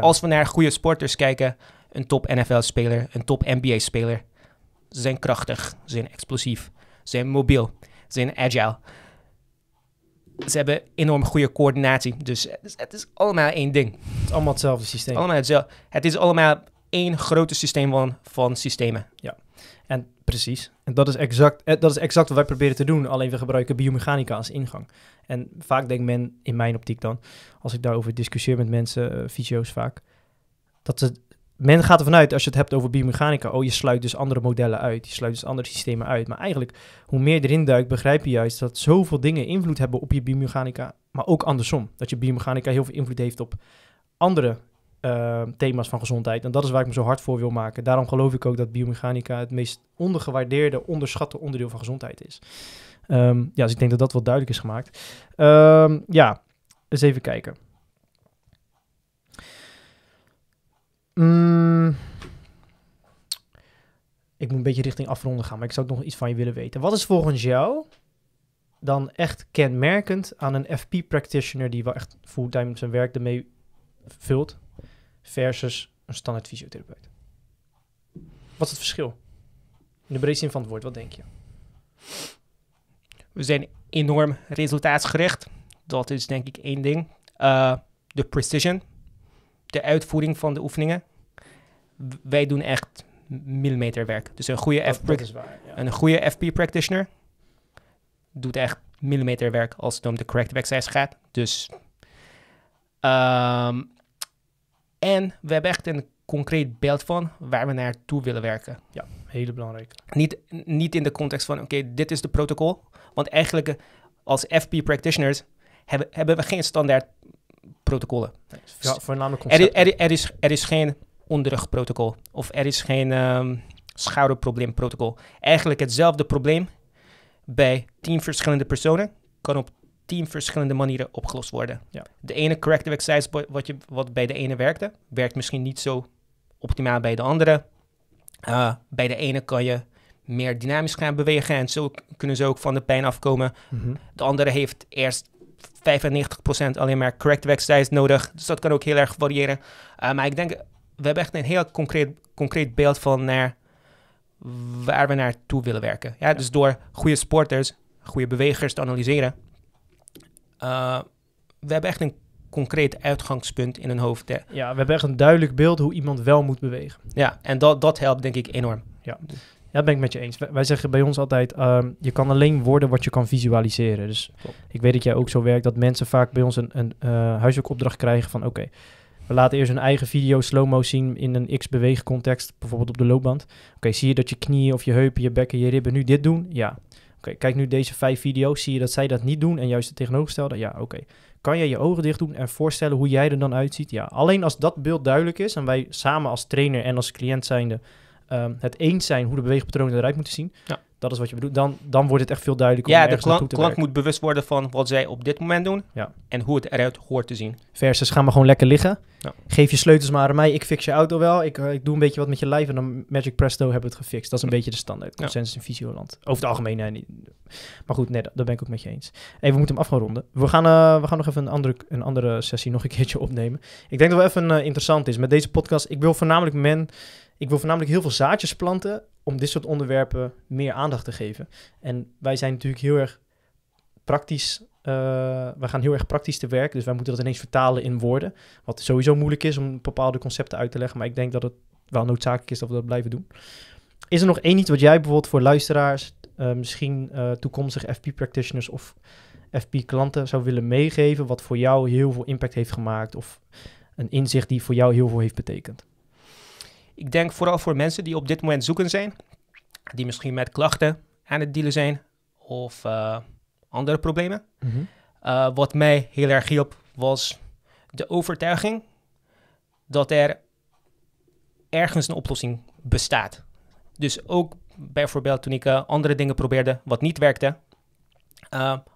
als, we naar, goede sporters kijken, een top NFL-speler, een top NBA-speler, ze zijn krachtig, ze zijn explosief, ze zijn mobiel, ze zijn agile. Ze hebben enorm goede coördinatie. Dus het is, allemaal één ding. Het is allemaal hetzelfde systeem. Het is allemaal één grote systeem van, van systemen. Ja. En precies, en dat is, exact, eh, dat is exact wat wij proberen te doen, alleen we gebruiken biomechanica als ingang. En vaak denkt men, in mijn optiek dan, als ik daarover discussieer met mensen, uh, fysio's vaak, dat men gaat ervan uit, als je het hebt over biomechanica, oh je sluit dus andere modellen uit, je sluit dus andere systemen uit. Maar eigenlijk, hoe meer erin duikt, begrijp je juist dat zoveel dingen invloed hebben op je biomechanica, maar ook andersom. Dat je biomechanica heel veel invloed heeft op andere Ehm, thema's van gezondheid. En dat is waar ik me zo hard voor wil maken. Daarom geloof ik ook dat biomechanica het meest ondergewaardeerde, onderschatte onderdeel van gezondheid is. Ehm, ja, dus ik denk dat dat wel duidelijk is gemaakt. Ehm, ja, eens even kijken. Mm. Ik moet een beetje richting afronden gaan, maar ik zou nog iets van je willen weten. Wat is volgens jou dan echt kenmerkend aan een FP-practitioner die wel echt fulltime zijn werk ermee vult? versus een standaard fysiotherapeut? Wat is het verschil? In de breedste zin van het woord, wat denk je? We zijn enorm resultaatsgericht. Dat is denk ik één ding. Eh, de precision, de uitvoering van de oefeningen. Wij doen echt millimeterwerk. Dus een goede, FP, een goede FP practitioner doet echt millimeterwerk als het om de correct exercise gaat. Dus ehm, en we hebben echt een concreet beeld van waar we naartoe willen werken. Ja, hele belangrijk. Niet, niet in de context van, oké, dit is de protocol. Want eigenlijk eh, als FP practitioners hebben, hebben we geen standaard protocollen. Ja, voornamelijk Er, er, er, is, er is geen onderrugprotocol of er is geen um, schouderprobleemprotocol. Eigenlijk hetzelfde probleem bij tien verschillende personen kan op tien verschillende manieren opgelost worden. Ja. De ene corrective exercise wat, je, wat bij de ene werkte, werkt misschien niet zo optimaal bij de andere. Eh, bij de ene kan je meer dynamisch gaan bewegen en zo kunnen ze ook van de pijn afkomen. Mhm. De andere heeft eerst 95% alleen maar corrective exercise nodig. Dus dat kan ook heel erg variëren. Eh, maar ik denk, we hebben echt een heel concreet, concreet beeld van naar waar we naartoe willen werken. ja. Dus door goede sporters, goede bewegers te analyseren, eh, we hebben echt een concreet uitgangspunt in een hoofd. Ja, we hebben echt een duidelijk beeld hoe iemand wel moet bewegen. Ja, en dat, dat helpt denk ik enorm. Ja. Ja, dat ben ik met je eens. Wij zeggen bij ons altijd, ehm, je kan alleen worden wat je kan visualiseren. Dus ik weet dat jij ook zo werkt, dat mensen vaak bij ons een, een eh, huiswerkopdracht krijgen van oké, we laten eerst een eigen video slow-mo zien in een x context, bijvoorbeeld op de loopband. Oké, zie je dat je knieën of je heupen, je bekken, je ribben nu dit doen? Ja okay, kijk nu deze vijf video's, zie je dat zij dat niet doen en juist het tegenovergestelde? Ja, oké. Kan jij je ogen dicht doen en voorstellen hoe jij er dan uitziet? Ja, alleen als dat beeld duidelijk is en wij samen als trainer en als cliënt zijnde um, het eens zijn hoe de beweegpatronen eruit moeten zien, ja. Dat is wat je bedoelt. Dan, dan wordt het echt veel duidelijker. Ja, de klant, klant moet bewust worden van wat zij op dit moment doen en hoe het eruit hoort te zien. Versus ga maar gewoon lekker liggen. Ja. Geef je sleutels maar aan mij. Ik fix je auto wel. Ik, eh, ik doe een beetje wat met je lijf en dan Magic Presto hebben we het gefixt. Dat is een beetje de standaard consensus in Visioland. Over het algemeen. Nee, maar goed, nee, daar ben ik ook met je eens. Even, we moeten hem af gaan ronden. We gaan, eh, we gaan nog even een andere, een andere sessie nog een keertje opnemen. Ik denk dat wel even eh, interessant is met deze podcast. Ik wil voornamelijk men ik wil voornamelijk heel veel zaadjes planten om dit soort onderwerpen meer aandacht te geven. En wij zijn natuurlijk heel erg praktisch. Uh, we gaan heel erg praktisch te werk. Dus wij moeten dat ineens vertalen in woorden. Wat sowieso moeilijk is om bepaalde concepten uit te leggen. Maar ik denk dat het wel noodzakelijk is dat we dat blijven doen. Is er nog één iets wat jij bijvoorbeeld voor luisteraars, eh, misschien uh, toekomstige FP-practitioners of FP-klanten zou willen meegeven? Wat voor jou heel veel impact heeft gemaakt? Of een inzicht die voor jou heel veel heeft betekend? Ik denk vooral voor mensen die op dit moment zoeken zijn, die misschien met klachten aan het dealen zijn of eh, andere problemen. Mhm. Eh, wat mij heel erg hielp was de overtuiging dat er ergens een oplossing bestaat. Dus ook bijvoorbeeld toen ik eh, andere dingen probeerde wat niet werkte,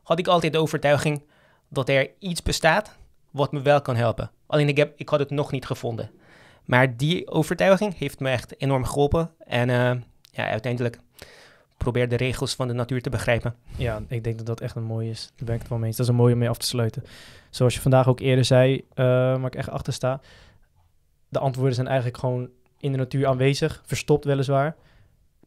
had ik altijd de overtuiging dat er iets bestaat wat me wel kan helpen. Alleen ik, heb, ik had het nog niet gevonden. Maar die overtuiging heeft me echt enorm geholpen. En eh, ja, uiteindelijk probeer de regels van de natuur te begrijpen. Ja, ik denk dat dat echt een mooie is. Daar ben ik het wel mee eens. Dat is een mooie om mee af te sluiten. Zoals je vandaag ook eerder zei, uh, waar ik echt achter sta. De antwoorden zijn eigenlijk gewoon in de natuur aanwezig. Verstopt weliswaar.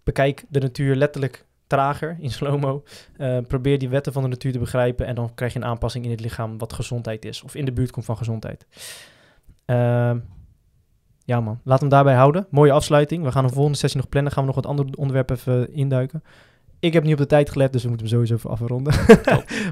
Bekijk de natuur letterlijk trager, in slow-mo. Eh, probeer die wetten van de natuur te begrijpen. En dan krijg je een aanpassing in het lichaam wat gezondheid is. Of in de buurt komt van gezondheid. Uh, ja man, laat hem daarbij houden. Mooie afsluiting. We gaan een volgende sessie nog plannen. Gaan we nog wat andere onderwerpen even eh, induiken. Ik heb niet op de tijd gelet, dus we moeten hem sowieso even afronden. Oh,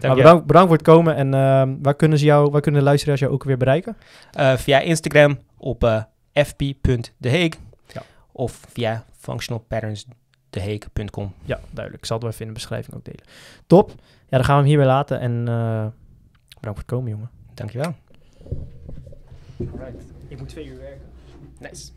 maar bedankt, voor het komen. En ehm, waar, kunnen ze jou, waar kunnen de luisteraars jou ook weer bereiken? Eh, via Instagram op uh, fp.deheek ja. of via functionalpatternsdeheek.com. Ja, duidelijk. Ik zal het wel even in de beschrijving ook delen. Top. Ja, dan gaan we hem hierbij laten. En bedankt voor het komen, jongen. Dankjewel. Alright. Ik moet twee uur werken. Nice.